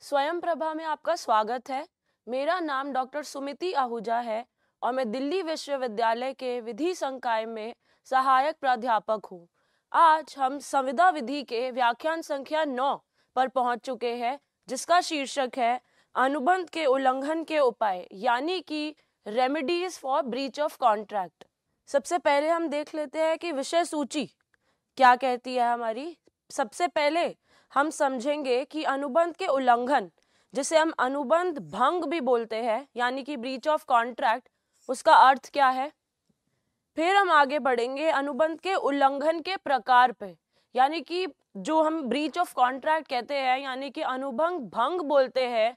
स्वयं प्रभा में आपका स्वागत है मेरा नाम डॉक्टर सुमिति आहूजा है और मैं दिल्ली विश्वविद्यालय के विधि संकाय में सहायक प्राध्यापक हूँ आज हम संविदा विधि के व्याख्यान संख्या नौ पर पहुंच चुके हैं जिसका शीर्षक है अनुबंध के उल्लंघन के उपाय यानी कि remedies for breach of contract सबसे पहले हम देख लेते हैं कि विषय सूची क्या कहती है हमारी सबसे पहले हम समझेंगे कि अनुबंध के उल्लंघन जिसे हम अनुबंध भंग भी बोलते हैं यानी कि ब्रीच ऑफ कॉन्ट्रैक्ट उसका अर्थ क्या है फिर हम आगे बढ़ेंगे अनुबंध के उल्लंघन के प्रकार पे यानी कि जो हम ब्रीच ऑफ कॉन्ट्रैक्ट कहते हैं यानी कि अनुबंध भंग बोलते हैं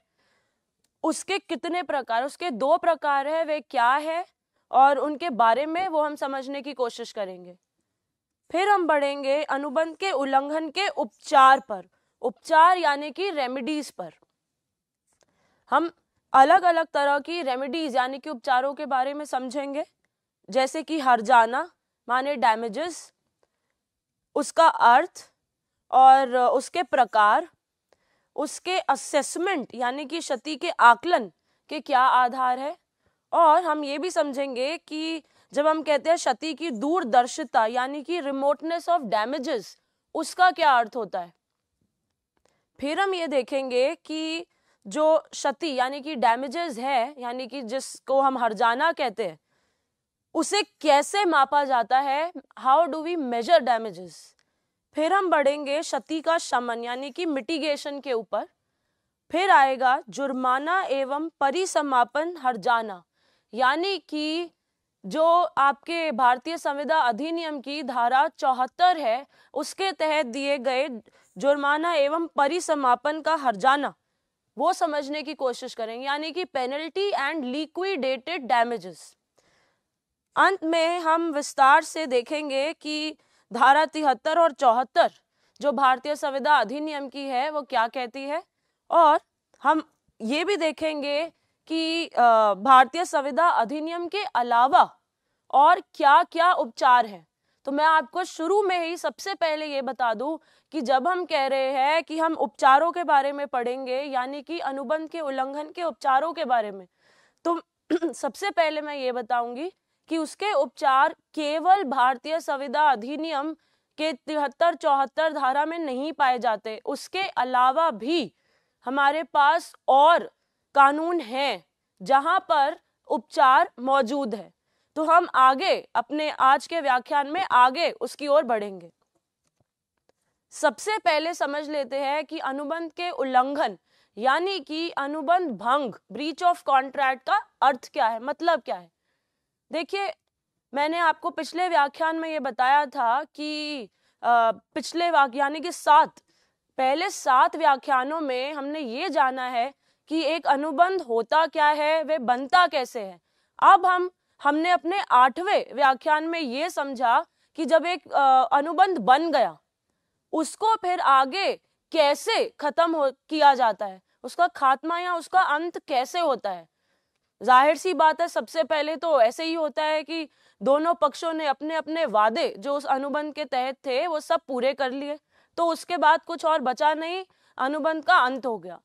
उसके कितने प्रकार उसके दो प्रकार है वे क्या है और उनके बारे में वो हम समझने की कोशिश करेंगे फिर हम बढ़ेंगे अनुबंध के उल्लंघन के उपचार पर उपचार यानी कि रेमेडीज पर हम अलग अलग तरह की रेमेडीज यानी कि उपचारों के बारे में समझेंगे जैसे कि हर जाना माने डैमेजेस उसका अर्थ और उसके प्रकार उसके असेसमेंट यानी कि क्षति के आकलन के क्या आधार है और हम ये भी समझेंगे कि जब हम कहते हैं क्षति की दूरदर्शिता यानी कि रिमोटनेस ऑफ डैमेजेस उसका क्या अर्थ होता है फिर हम ये देखेंगे कि जो क्षति यानी कि डैमेजेस है यानी कि जिसको हम हरजाना कहते हैं उसे कैसे मापा जाता है how do we measure damages फिर हम बढ़ेंगे क्षति का शमन यानी कि मिटिगेशन के ऊपर फिर आएगा जुर्माना एवं परिसमापन हरजाना यानी कि जो आपके भारतीय संविदा अधिनियम की धारा चौहत्तर है उसके तहत दिए गए जुर्माना एवं परिसमापन का हर्जाना वो समझने की कोशिश करेंगे यानी कि पेनल्टी एंड लिक्विडेटेड डैमेजेस अंत में हम विस्तार से देखेंगे कि धारा तिहत्तर और चौहत्तर जो भारतीय संविदा अधिनियम की है वो क्या कहती है और हम ये भी देखेंगे कि भारतीय संविदा अधिनियम के अलावा और क्या क्या उपचार है तो मैं आपको शुरू में ही सबसे पहले ये बता दूं कि जब हम कह रहे हैं कि हम उपचारों के बारे में पढ़ेंगे यानी कि अनुबंध के उल्लंघन के उपचारों के बारे में तो सबसे पहले मैं ये बताऊंगी कि उसके उपचार केवल भारतीय संविदा अधिनियम के तिहत्तर चौहत्तर धारा में नहीं पाए जाते उसके अलावा भी हमारे पास और कानून हैं जहां पर उपचार मौजूद है तो हम आगे अपने आज के व्याख्यान में आगे उसकी ओर बढ़ेंगे सबसे पहले समझ लेते हैं कि अनुबंध के उल्लंघन यानी कि अनुबंध भंग ब्रीच ऑफ कॉन्ट्रैक्ट का अर्थ क्या है मतलब क्या है देखिए मैंने आपको पिछले व्याख्यान में ये बताया था कि आ, पिछले वाक्य यानी कि सात पहले सात व्याख्यानों में हमने ये जाना है कि एक अनुबंध होता क्या है वे बनता कैसे है अब हम हमने अपने आठवें व्याख्यान में ये समझा कि जब एक अनुबंध बन गया उसको फिर आगे कैसे खत्म हो किया जाता है उसका खात्मा या उसका अंत कैसे होता है जाहिर सी बात है सबसे पहले तो ऐसे ही होता है कि दोनों पक्षों ने अपने अपने वादे जो उस अनुबंध के तहत थे वो सब पूरे कर लिए तो उसके बाद कुछ और बचा नहीं अनुबंध का अंत हो गया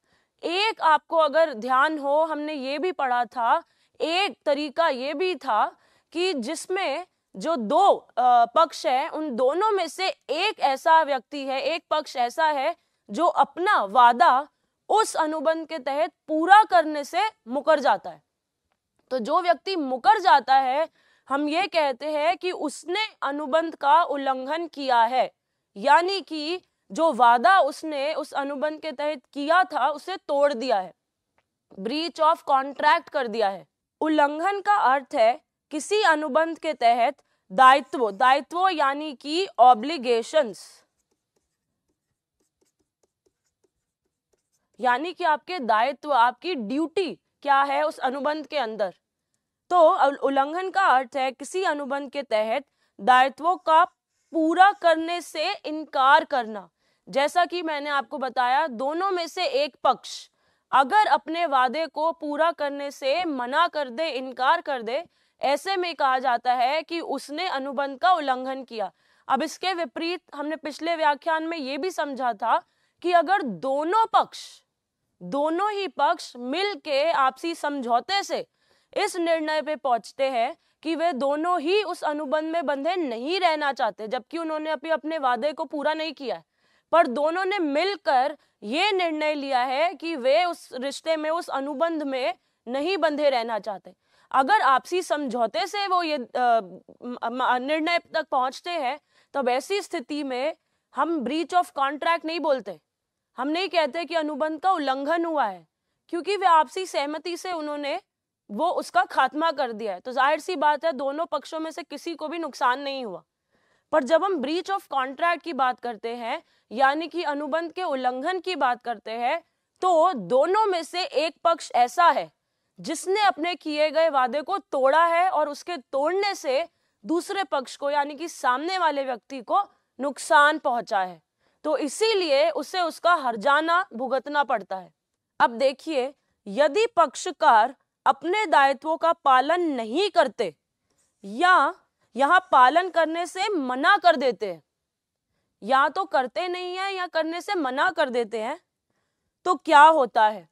एक आपको अगर ध्यान हो हमने ये भी पढ़ा था एक तरीका ये भी था कि जिसमें जो दो पक्ष है उन दोनों में से एक ऐसा व्यक्ति है एक पक्ष ऐसा है जो अपना वादा उस अनुबंध के तहत पूरा करने से मुकर जाता है तो जो व्यक्ति मुकर जाता है हम ये कहते हैं कि उसने अनुबंध का उल्लंघन किया है यानी कि जो वादा उसने उस अनुबंध के तहत किया था उसे तोड़ दिया है ब्रीच ऑफ कॉन्ट्रैक्ट कर दिया है उल्लंघन का अर्थ है किसी अनुबंध के तहत दायित्व दायित्व यानी कि ऑब्लिगेशंस यानी कि आपके दायित्व आपकी ड्यूटी क्या है उस अनुबंध के अंदर तो उल्लंघन का अर्थ है किसी अनुबंध के तहत दायित्वों का पूरा करने से इनकार करना जैसा कि मैंने आपको बताया दोनों में से एक पक्ष अगर अपने वादे को पूरा करने से मना कर दे इनकार कर दे ऐसे में कहा जाता है कि उसने अनुबंध का उल्लंघन किया अब इसके विपरीत हमने पिछले व्याख्यान में यह भी समझा था कि अगर दोनों पक्ष दोनों ही पक्ष मिल के आपसी समझौते से इस निर्णय पे पहुंचते हैं कि वे दोनों ही उस अनुबंध में बंधे नहीं रहना चाहते जबकि उन्होंने अभी अपने वादे को पूरा नहीं किया है पर दोनों ने मिलकर ये निर्णय लिया है कि वे उस रिश्ते में उस अनुबंध में नहीं बंधे रहना चाहते अगर आपसी समझौते से वो ये निर्णय तक पहुंचते हैं तब ऐसी स्थिति में हम ब्रीच ऑफ कॉन्ट्रैक्ट नहीं बोलते हम नहीं कहते कि अनुबंध का उल्लंघन हुआ है क्योंकि वे आपसी सहमति से उन्होंने वो उसका खात्मा कर दिया है तो जाहिर सी बात है दोनों पक्षों में से किसी को भी नुकसान नहीं हुआ पर जब हम ब्रीच ऑफ कॉन्ट्रैक्ट की बात करते हैं यानी कि अनुबंध के उल्लंघन की बात करते हैं तो दोनों में से एक पक्ष ऐसा है जिसने अपने किए गए वादे को तोड़ा है और उसके तोड़ने से दूसरे पक्ष को यानी कि सामने वाले व्यक्ति को नुकसान पहुंचा है तो इसीलिए उसे उसका हरजाना भुगतना पड़ता है अब देखिए यदि पक्षकार अपने दायित्वों का पालन नहीं करते या यहाँ पालन करने से मना कर देते हैं या तो करते नहीं है या करने से मना कर देते हैं तो क्या होता है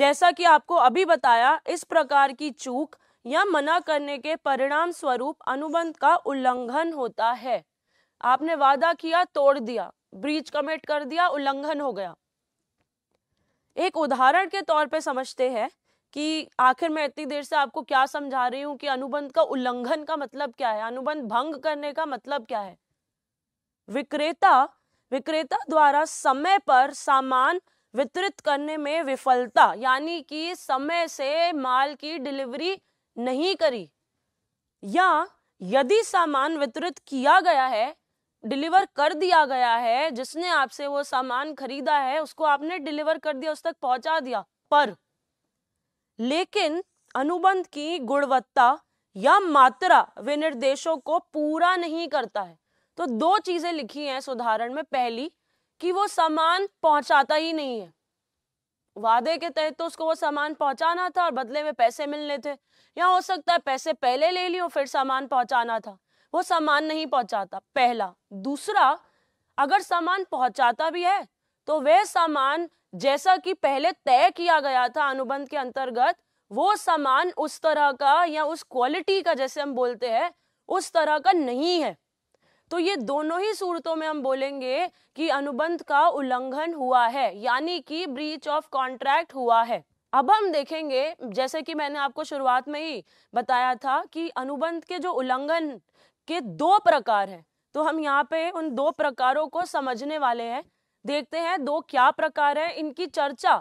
जैसा कि आपको अभी बताया इस प्रकार की चूक या मना करने के परिणाम स्वरूप अनुबंध का उल्लंघन होता है आपने वादा किया तोड़ दिया ब्रीच कमिट कर दिया उल्लंघन हो गया एक उदाहरण के तौर पे समझते हैं कि आखिर मैं इतनी देर से आपको क्या समझा रही हूँ कि अनुबंध का उल्लंघन का मतलब क्या है अनुबंध भंग करने का मतलब क्या है विक्रेता विक्रेता द्वारा समय पर सामान वितरित करने में विफलता यानी कि समय से माल की डिलीवरी नहीं करी या यदि सामान वितरित किया गया है डिलीवर कर दिया गया है जिसने आपसे वो सामान खरीदा है उसको आपने डिलीवर कर दिया उस तक पहुंचा दिया पर लेकिन अनुबंध की गुणवत्ता या मात्रा विनिर्देशों को पूरा नहीं करता है तो दो चीजें लिखी हैं इस उदाहरण में पहली कि वो सामान पहुंचाता ही नहीं है वादे के तहत तो उसको वो सामान पहुंचाना था और बदले में पैसे मिलने थे या हो सकता है पैसे पहले ले लियो फिर सामान पहुंचाना था वो सामान नहीं पहुंचाता पहला दूसरा अगर सामान पहुंचाता भी है तो वह सामान जैसा कि पहले तय किया गया था अनुबंध के अंतर्गत वो सामान उस तरह का या उस क्वालिटी का जैसे हम बोलते हैं उस तरह का नहीं है तो ये दोनों ही सूरतों में हम बोलेंगे कि अनुबंध का उल्लंघन हुआ है यानी कि ब्रीच ऑफ कॉन्ट्रैक्ट हुआ है अब हम देखेंगे जैसे कि मैंने आपको शुरुआत में ही बताया था कि अनुबंध के जो उल्लंघन के दो प्रकार हैं तो हम यहाँ पे उन दो प्रकारों को समझने वाले हैं देखते हैं दो क्या प्रकार है इनकी चर्चा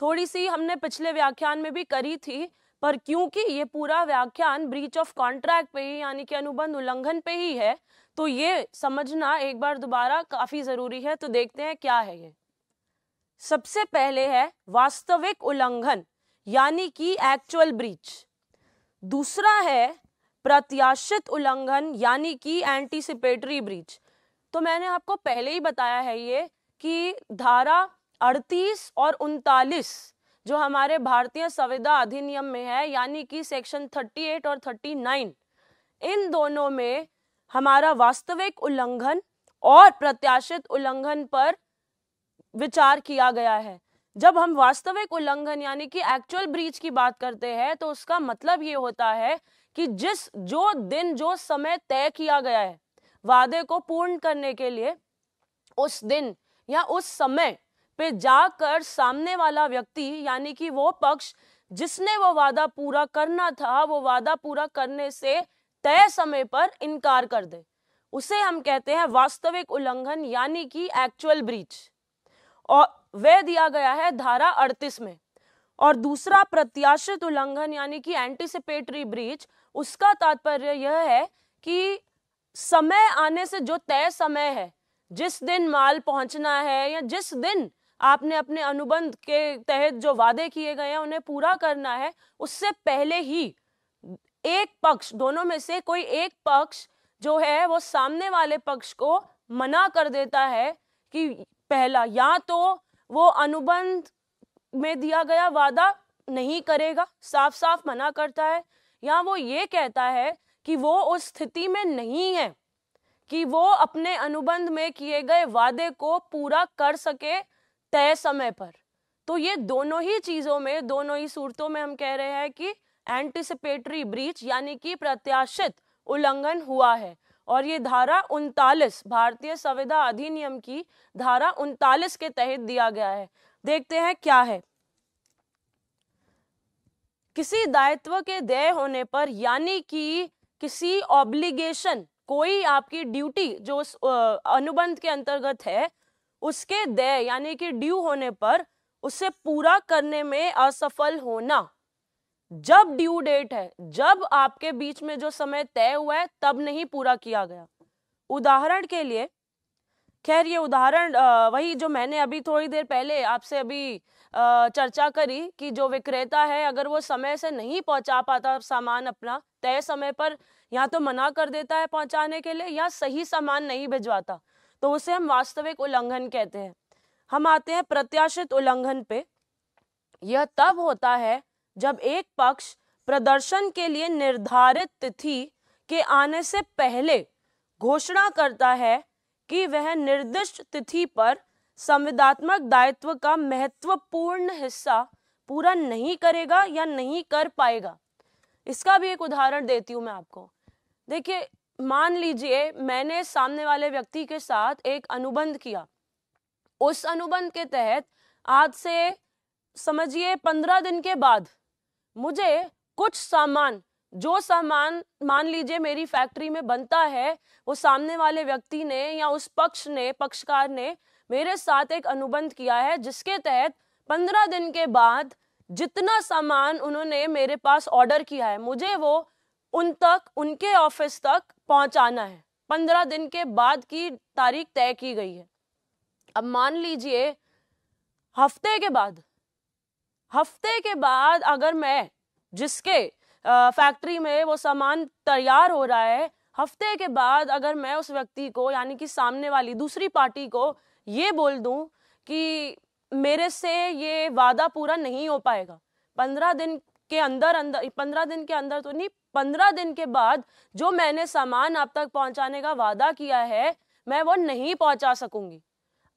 थोड़ी सी हमने पिछले व्याख्यान में भी करी थी पर क्योंकि ये पूरा व्याख्यान ब्रीच ऑफ कॉन्ट्रैक्ट पे ही यानी कि अनुबंध उल्लंघन पे ही है तो ये समझना एक बार दोबारा काफी जरूरी है तो देखते हैं क्या है ये सबसे पहले है वास्तविक उल्लंघन यानी कि एक्चुअल ब्रीच दूसरा है प्रत्याशित उल्लंघन यानी कि एंटीसिपेटरी ब्रीच तो मैंने आपको पहले ही बताया है ये कि धारा 38 और उनतालीस जो हमारे भारतीय संविदा अधिनियम में है यानी कि सेक्शन 38 और 39 इन दोनों में हमारा वास्तविक उल्लंघन और प्रत्याशित उल्लंघन पर विचार किया गया है जब हम वास्तविक उल्लंघन यानी कि एक्चुअल ब्रीच की बात करते हैं तो उसका मतलब ये होता है कि जिस जो दिन जो समय तय किया गया है वादे को पूर्ण करने के लिए उस दिन या उस समय पे जाकर सामने वाला व्यक्ति यानी कि वो पक्ष जिसने वो वादा पूरा करना था वो वादा पूरा करने से तय समय पर इनकार कर दे उसे हम कहते हैं वास्तविक उल्लंघन यानी कि एक्चुअल ब्रीच और वह दिया गया है धारा अड़तीस में और दूसरा प्रत्याशित उल्लंघन यानी कि एंटीसिपेटरी ब्रीच उसका तात्पर्य यह है कि समय आने से जो तय समय है जिस दिन माल पहुंचना है या जिस दिन आपने अपने अनुबंध के तहत जो वादे किए गए हैं उन्हें पूरा करना है उससे पहले ही एक पक्ष दोनों में से कोई एक पक्ष जो है वो सामने वाले पक्ष को मना कर देता है कि पहला या तो वो अनुबंध में दिया गया वादा नहीं करेगा साफ साफ मना करता है या वो ये कहता है कि वो उस स्थिति में नहीं है कि वो अपने अनुबंध में किए गए वादे को पूरा कर सके तय समय पर तो ये दोनों ही चीज़ों में दोनों ही सूरतों में हम कह रहे हैं कि एंटिसिपेटरी ब्रीच यानी कि प्रत्याशित उल्लंघन हुआ है और ये धारा उनतालीस भारतीय संविधा अधिनियम की धारा उनतालीस के तहत दिया गया है देखते हैं क्या है किसी दायित्व के देय होने पर यानी कि किसी ऑब्लिगेशन कोई आपकी ड्यूटी जो उस अनुबंध के अंतर्गत है उसके दय यानी कि ड्यू होने पर उसे पूरा करने में असफल होना जब ड्यू डेट है जब आपके बीच में जो समय तय हुआ है तब नहीं पूरा किया गया उदाहरण के लिए खैर ये उदाहरण वही जो मैंने अभी थोड़ी देर पहले आपसे अभी चर्चा करी कि जो विक्रेता है अगर वो समय से नहीं पहुंचा पाता सामान अपना तय समय पर या तो मना कर देता है पहुंचाने के लिए या सही सामान नहीं भिजवाता तो उसे हम वास्तविक उल्लंघन कहते हैं हम आते हैं प्रत्याशित उल्लंघन पे यह तब होता है जब एक पक्ष प्रदर्शन के लिए निर्धारित तिथि के आने से पहले घोषणा करता है कि वह निर्दिष्ट तिथि पर संविदात्मक दायित्व का महत्वपूर्ण हिस्सा पूरा नहीं करेगा या नहीं कर पाएगा इसका भी एक उदाहरण देती हूँ मैं आपको देखिए मान लीजिए मैंने सामने वाले व्यक्ति के साथ एक अनुबंध किया उस अनुबंध के तहत आज से समझिए पंद्रह दिन के बाद मुझे कुछ सामान जो सामान मान लीजिए मेरी फैक्ट्री में बनता है वो सामने वाले व्यक्ति ने या उस पक्ष ने पक्षकार ने मेरे साथ एक अनुबंध किया है जिसके तहत पंद्रह दिन के बाद जितना सामान उन्होंने मेरे पास ऑर्डर किया है मुझे वो उन तक उनके ऑफिस तक पहुंचाना है पंद्रह दिन के बाद की तारीख तय की गई है अब मान लीजिए हफ्ते के बाद हफ्ते के बाद अगर मैं जिसके फैक्ट्री में वो सामान तैयार हो रहा है हफ्ते के बाद अगर मैं उस व्यक्ति को यानी कि सामने वाली दूसरी पार्टी को ये बोल दूं कि मेरे से ये वादा पूरा नहीं हो पाएगा पंद्रह दिन के अंदर अंदर पंद्रह दिन के अंदर तो नहीं पंद्रह दिन के बाद जो मैंने सामान आप तक पहुंचाने का वादा किया है मैं वो नहीं पहुंचा सकूंगी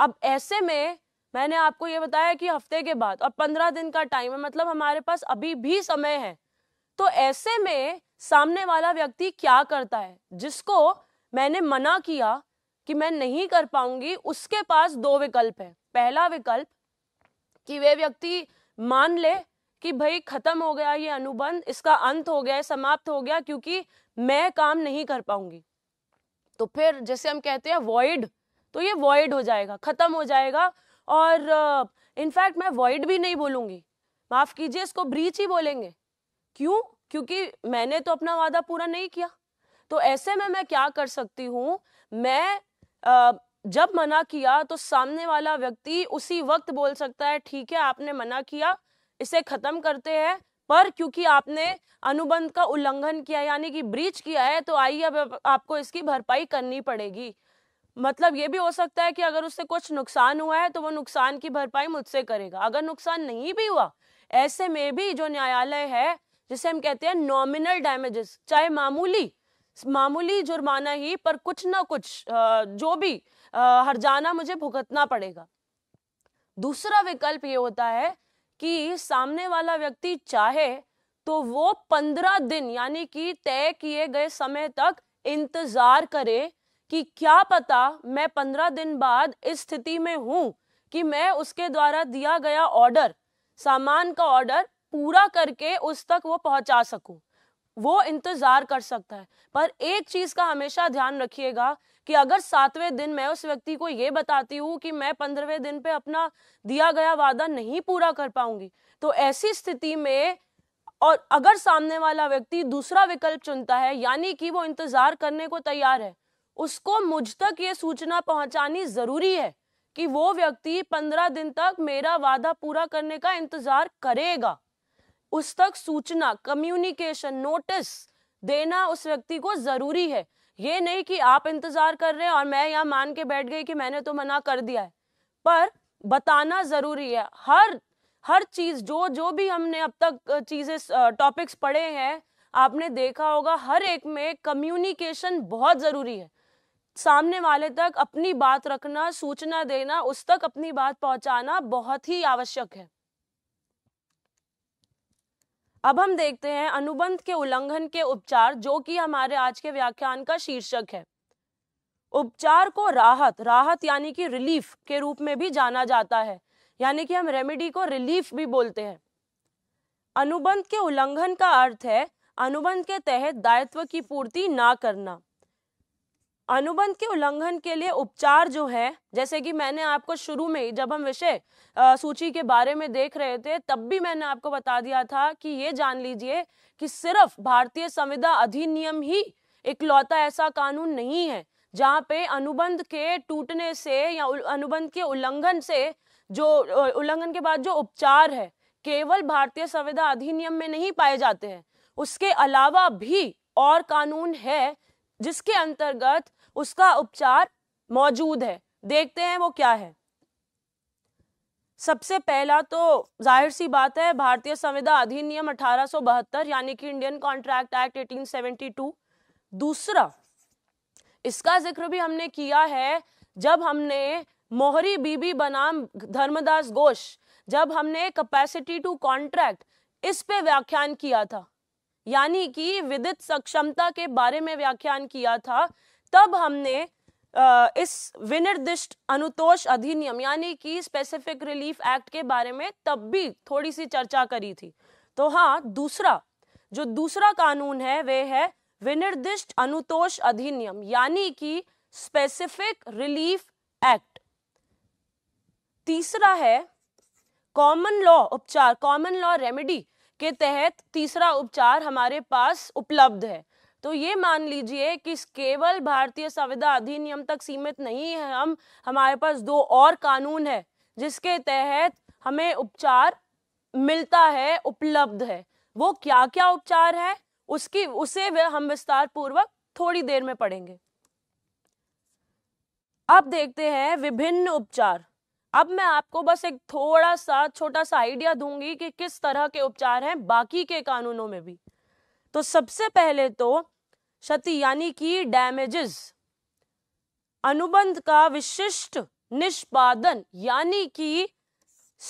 अब ऐसे में मैंने आपको ये बताया कि हफ्ते के बाद और पंद्रह दिन का टाइम है मतलब हमारे पास अभी भी समय है तो ऐसे में सामने वाला व्यक्ति क्या करता है जिसको मैंने मना किया कि मैं नहीं कर पाऊंगी उसके पास दो विकल्प है पहला विकल्प कि वे व्यक्ति मान ले कि भाई खत्म हो गया ये अनुबंध इसका अंत हो गया समाप्त हो गया क्योंकि मैं काम नहीं कर पाऊंगी तो फिर जैसे हम कहते हैं वॉइड तो ये वॉइड हो जाएगा खत्म हो जाएगा और इनफैक्ट uh, मैं वॉइड भी नहीं बोलूंगी माफ कीजिए इसको ब्रीच ही बोलेंगे क्यों क्योंकि मैंने तो अपना वादा पूरा नहीं किया तो ऐसे में मैं क्या कर सकती हूँ मैं uh, जब मना किया तो सामने वाला व्यक्ति उसी वक्त बोल सकता है ठीक है आपने मना किया इसे ख़त्म करते हैं पर क्योंकि आपने अनुबंध का उल्लंघन किया यानी कि ब्रीच किया है तो आइए अब आपको इसकी भरपाई करनी पड़ेगी मतलब ये भी हो सकता है कि अगर उससे कुछ नुकसान हुआ है तो वो नुकसान की भरपाई मुझसे करेगा अगर नुकसान नहीं भी हुआ ऐसे में भी जो न्यायालय है जिसे हम कहते हैं नॉमिनल डैमेजेस चाहे मामूली मामूली जुर्माना ही पर कुछ ना कुछ जो भी जाना मुझे भुगतना पड़ेगा दूसरा विकल्प ये होता है कि सामने वाला व्यक्ति चाहे तो वो पंद्रह दिन यानी कि तय किए गए समय तक इंतजार करे कि क्या पता मैं पंद्रह दिन बाद इस स्थिति में हूं कि मैं उसके द्वारा दिया गया ऑर्डर सामान का ऑर्डर पूरा करके उस तक वो पहुंचा सकूं वो इंतजार कर सकता है पर एक चीज का हमेशा ध्यान रखिएगा कि अगर सातवें दिन मैं उस व्यक्ति को ये बताती हूँ कि मैं पंद्रहवें दिन पे अपना दिया गया वादा नहीं पूरा कर पाऊंगी तो ऐसी स्थिति में और अगर सामने वाला व्यक्ति दूसरा विकल्प चुनता है यानी कि वो इंतजार करने को तैयार है उसको मुझ तक ये सूचना पहुंचानी जरूरी है कि वो व्यक्ति पंद्रह दिन तक मेरा वादा पूरा करने का इंतजार करेगा उस तक सूचना कम्युनिकेशन नोटिस देना उस व्यक्ति को जरूरी है ये नहीं कि आप इंतज़ार कर रहे हैं और मैं यहाँ मान के बैठ गई कि मैंने तो मना कर दिया है पर बताना ज़रूरी है हर हर चीज़ जो जो भी हमने अब तक चीज़ें टॉपिक्स पढ़े हैं आपने देखा होगा हर एक में कम्युनिकेशन बहुत ज़रूरी है सामने वाले तक अपनी बात रखना सूचना देना उस तक अपनी बात पहुंचाना बहुत ही आवश्यक है अब हम देखते हैं अनुबंध के उल्लंघन के उपचार जो कि हमारे आज के व्याख्यान का शीर्षक है उपचार को राहत राहत यानी कि रिलीफ के रूप में भी जाना जाता है यानी कि हम रेमेडी को रिलीफ भी बोलते हैं अनुबंध के उल्लंघन का अर्थ है अनुबंध के तहत दायित्व की पूर्ति ना करना अनुबंध के उल्लंघन के लिए उपचार जो है जैसे कि मैंने आपको शुरू में ही जब हम विषय सूची के बारे में देख रहे थे तब भी मैंने आपको बता दिया था कि ये जान लीजिए कि सिर्फ भारतीय संविदा अधिनियम ही इकलौता ऐसा कानून नहीं है जहाँ पे अनुबंध के टूटने से या अनुबंध के उल्लंघन से जो उल्लंघन के बाद जो उपचार है केवल भारतीय संविदा अधिनियम में नहीं पाए जाते हैं उसके अलावा भी और कानून है जिसके अंतर्गत उसका उपचार मौजूद है देखते हैं वो क्या है सबसे पहला तो जाहिर सी बात है भारतीय संविधान अधिनियम अठारह यानी कि इंडियन कॉन्ट्रैक्ट एक्ट 1872 दूसरा इसका जिक्र भी हमने किया है जब हमने मोहरी बीबी बनाम धर्मदास घोष जब हमने कैपेसिटी टू कॉन्ट्रैक्ट इस पे व्याख्यान किया था यानी कि विदित सक्षमता के बारे में व्याख्यान किया था तब हमने इस विनिर्दिष्ट अनुतोष अधिनियम यानी कि स्पेसिफिक रिलीफ एक्ट के बारे में तब भी थोड़ी सी चर्चा करी थी तो हाँ दूसरा जो दूसरा कानून है वे है विनिर्दिष्ट अनुतोष अधिनियम यानी कि स्पेसिफिक रिलीफ एक्ट तीसरा है कॉमन लॉ उपचार कॉमन लॉ रेमेडी के तहत तीसरा उपचार हमारे पास उपलब्ध है तो ये मान लीजिए कि केवल भारतीय संविदा अधिनियम तक सीमित नहीं है हम हमारे पास दो और कानून है जिसके तहत हमें उपचार मिलता है उपलब्ध है वो क्या क्या उपचार है उसकी उसे हम विस्तार पूर्वक थोड़ी देर में पढ़ेंगे अब देखते हैं विभिन्न उपचार अब मैं आपको बस एक थोड़ा सा छोटा सा आइडिया दूंगी कि किस तरह के उपचार हैं बाकी के कानूनों में भी तो सबसे पहले तो क्षति यानी कि डैमेजेस अनुबंध का विशिष्ट निष्पादन यानी कि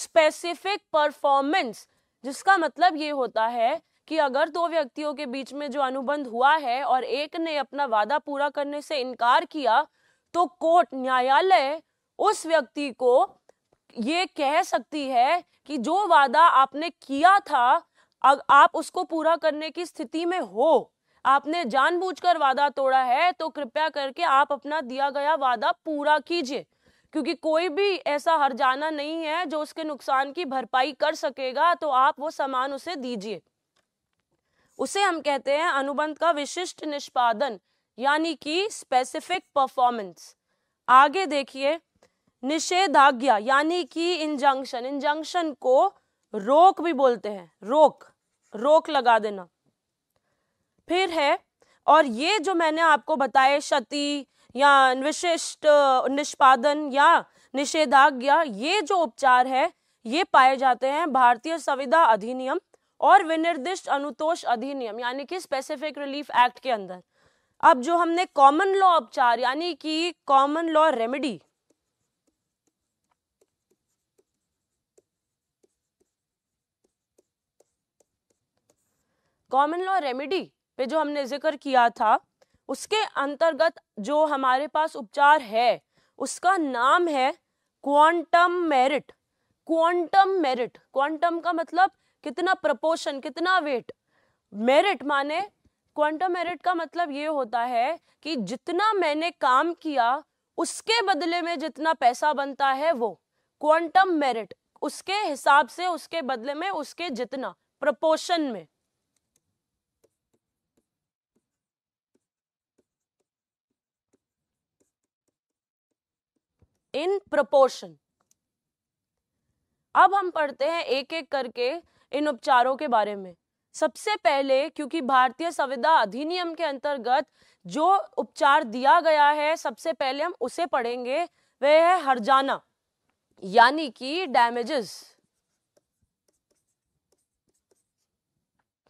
स्पेसिफिक परफॉर्मेंस जिसका मतलब ये होता है कि अगर दो व्यक्तियों के बीच में जो अनुबंध हुआ है और एक ने अपना वादा पूरा करने से इनकार किया तो कोर्ट न्यायालय उस व्यक्ति को ये कह सकती है कि जो वादा आपने किया था आप उसको पूरा करने की स्थिति में हो आपने जानबूझकर वादा तोड़ा है तो कृपया करके आप अपना दिया गया वादा पूरा कीजिए क्योंकि कोई भी ऐसा हरजाना नहीं है जो उसके नुकसान की भरपाई कर सकेगा तो आप वो सामान उसे दीजिए उसे हम कहते हैं अनुबंध का विशिष्ट निष्पादन यानी कि स्पेसिफिक परफॉर्मेंस आगे देखिए निषेधाज्ञा यानी कि इंजंक्शन इंजंक्शन को रोक भी बोलते हैं रोक रोक लगा देना फिर है और ये जो मैंने आपको बताए क्षति या विशिष्ट निष्पादन या निषेधाज्ञा ये जो उपचार है ये पाए जाते हैं भारतीय संविदा अधिनियम और विनिर्दिष्ट अनुतोष अधिनियम यानी कि स्पेसिफिक रिलीफ एक्ट के अंदर अब जो हमने कॉमन लॉ उपचार यानी कि common law remedy common law remedy पे जो हमने जिक्र किया था उसके अंतर्गत जो हमारे पास उपचार है उसका नाम है quantum merit quantum merit quantum का मतलब कितना प्रपोशन कितना वेट मेरिट माने क्वांटम मेरिट का मतलब ये होता है कि जितना मैंने काम किया उसके बदले में जितना पैसा बनता है वो क्वांटम मेरिट उसके हिसाब से उसके बदले में उसके जितना प्रपोशन में इन प्रपोर्शन अब हम पढ़ते हैं एक एक करके इन उपचारों के बारे में सबसे पहले क्योंकि भारतीय संविदा अधिनियम के अंतर्गत जो उपचार दिया गया है सबसे पहले हम उसे पढ़ेंगे वह है हरजाना यानी कि डैमेजेस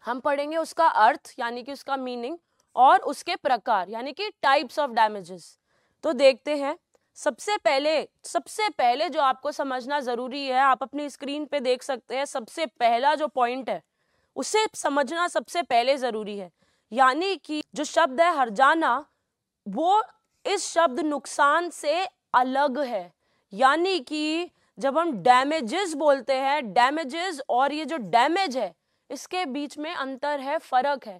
हम पढ़ेंगे उसका अर्थ यानी कि उसका मीनिंग और उसके प्रकार यानी कि टाइप्स ऑफ डैमेजेस तो देखते हैं सबसे पहले सबसे पहले जो आपको समझना ज़रूरी है आप अपनी स्क्रीन पे देख सकते हैं सबसे पहला जो पॉइंट है उसे समझना सबसे पहले ज़रूरी है यानी कि जो शब्द है हरजाना वो इस शब्द नुकसान से अलग है यानी कि जब हम डैमेजेस बोलते हैं डैमेजेस और ये जो डैमेज है इसके बीच में अंतर है फ़र्क है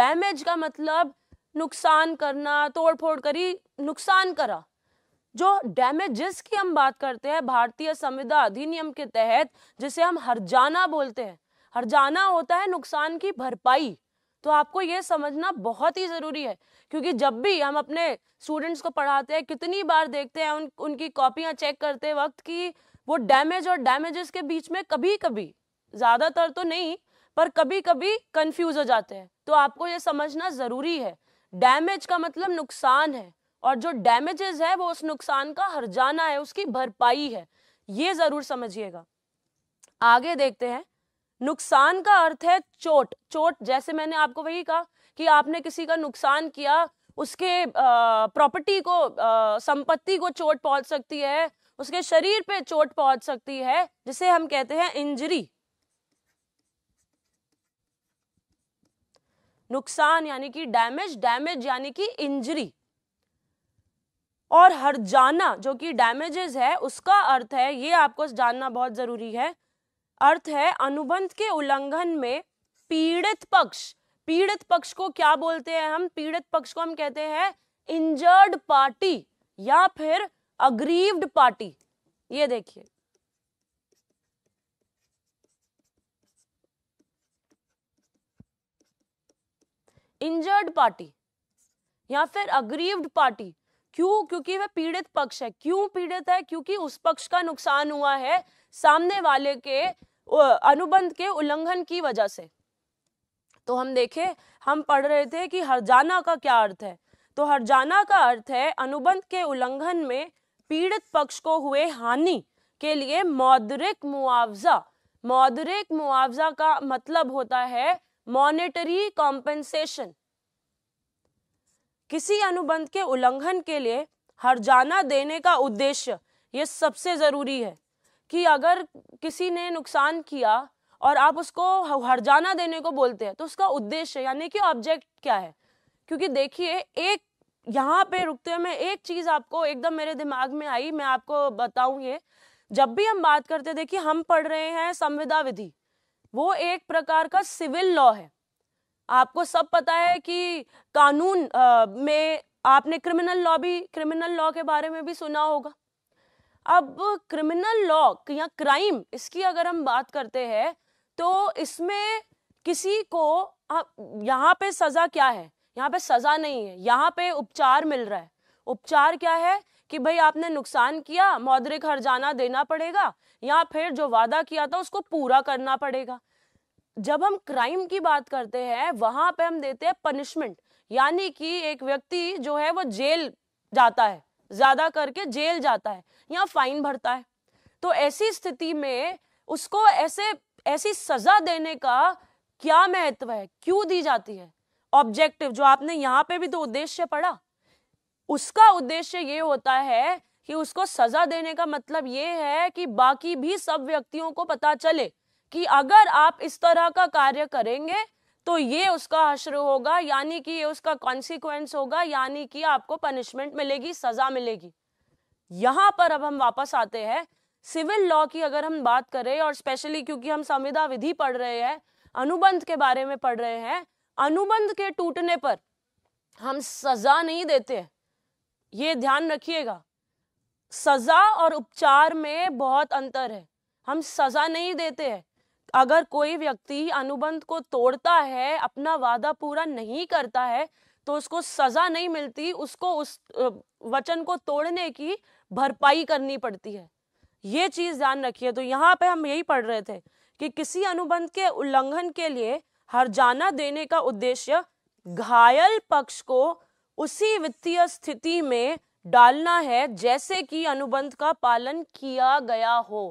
डैमेज का मतलब नुकसान करना तोड़ फोड़ करी नुकसान करा जो डैमेजेस की हम बात करते हैं भारतीय संविदा अधिनियम के तहत जिसे हम हरजाना बोलते हैं हरजाना होता है नुकसान की भरपाई तो आपको ये समझना बहुत ही ज़रूरी है क्योंकि जब भी हम अपने स्टूडेंट्स को पढ़ाते हैं कितनी बार देखते हैं उन उनकी कॉपियाँ चेक करते वक्त कि वो डैमेज और डैमेजेस के बीच में कभी कभी ज़्यादातर तो नहीं पर कभी कभी कंफ्यूज हो जाते हैं तो आपको ये समझना ज़रूरी है डैमेज का मतलब नुकसान है और जो डैमेजेस है वो उस नुकसान का हरजाना है उसकी भरपाई है ये ज़रूर समझिएगा आगे देखते हैं नुकसान का अर्थ है चोट चोट जैसे मैंने आपको वही कहा कि आपने किसी का नुकसान किया उसके प्रॉपर्टी को संपत्ति को चोट पहुंच सकती है उसके शरीर पे चोट पहुंच सकती है जिसे हम कहते हैं इंजरी नुकसान यानी कि डैमेज डैमेज यानी कि इंजरी और हरजाना जो कि डैमेजेस है उसका अर्थ है ये आपको जानना बहुत ज़रूरी है अर्थ है अनुबंध के उल्लंघन में पीड़ित पक्ष पीड़ित पक्ष को क्या बोलते हैं हम पीड़ित पक्ष को हम कहते हैं इंजर्ड पार्टी या फिर अग्रीव्ड पार्टी ये देखिए इंजर्ड पार्टी या फिर अग्रीव्ड पार्टी क्यों क्योंकि वह पीड़ित पक्ष है क्यों पीड़ित है क्योंकि उस पक्ष का नुकसान हुआ है सामने वाले के अनुबंध के उल्लंघन की वजह से तो हम देखें हम पढ़ रहे थे कि हरजाना का क्या अर्थ है तो हरजाना का अर्थ है अनुबंध के उल्लंघन में पीड़ित पक्ष को हुए हानि के लिए मौद्रिक मुआवजा मौद्रिक मुआवजा का मतलब होता है मॉनेटरी कॉम्पेंसेशन किसी अनुबंध के उल्लंघन के लिए जाना देने का उद्देश्य ये सबसे ज़रूरी है कि अगर किसी ने नुकसान किया और आप उसको हर्जाना देने को बोलते हैं तो उसका उद्देश्य यानी कि ऑब्जेक्ट क्या है क्योंकि देखिए एक यहाँ पे रुकते हुए मैं एक चीज़ आपको एकदम मेरे दिमाग में आई मैं आपको बताऊँ ये जब भी हम बात करते देखिए हम पढ़ रहे हैं संविदा विधि वो एक प्रकार का सिविल लॉ है आपको सब पता है कि कानून आ, में आपने क्रिमिनल लॉ भी क्रिमिनल लॉ के बारे में भी सुना होगा अब क्रिमिनल लॉ या क्राइम इसकी अगर हम बात करते हैं तो इसमें किसी को यहाँ पे सजा क्या है यहाँ पे सजा नहीं है यहाँ पे उपचार मिल रहा है उपचार क्या है कि भाई आपने नुकसान किया मौद्रिक हर्जाना देना पड़ेगा या फिर जो वादा किया था उसको पूरा करना पड़ेगा जब हम क्राइम की बात करते हैं वहां पे हम देते हैं पनिशमेंट यानी कि एक व्यक्ति जो है वो जेल जाता है ज्यादा करके जेल जाता है या फाइन भरता है तो ऐसी स्थिति में उसको ऐसे ऐसी सजा देने का क्या महत्व है क्यों दी जाती है ऑब्जेक्टिव जो आपने यहाँ पे भी तो उद्देश्य पढ़ा उसका उद्देश्य ये होता है कि उसको सजा देने का मतलब ये है कि बाकी भी सब व्यक्तियों को पता चले कि अगर आप इस तरह का कार्य करेंगे तो ये उसका अश्र होगा यानी कि ये उसका कॉन्सिक्वेंस होगा यानी कि आपको पनिशमेंट मिलेगी सजा मिलेगी यहां पर अब हम वापस आते हैं सिविल लॉ की अगर हम बात करें और स्पेशली क्योंकि हम संविधा विधि पढ़ रहे हैं अनुबंध के बारे में पढ़ रहे हैं अनुबंध के टूटने पर हम सजा नहीं देते हैं ये ध्यान रखिएगा सजा और उपचार में बहुत अंतर है हम सजा नहीं देते हैं अगर कोई व्यक्ति अनुबंध को तोड़ता है अपना वादा पूरा नहीं करता है तो उसको सजा नहीं मिलती उसको उस वचन को तोड़ने की भरपाई करनी पड़ती है ये चीज ध्यान रखिए तो यहाँ पे हम यही पढ़ रहे थे कि किसी अनुबंध के उल्लंघन के लिए हरजाना देने का उद्देश्य घायल पक्ष को उसी वित्तीय स्थिति में डालना है जैसे कि अनुबंध का पालन किया गया हो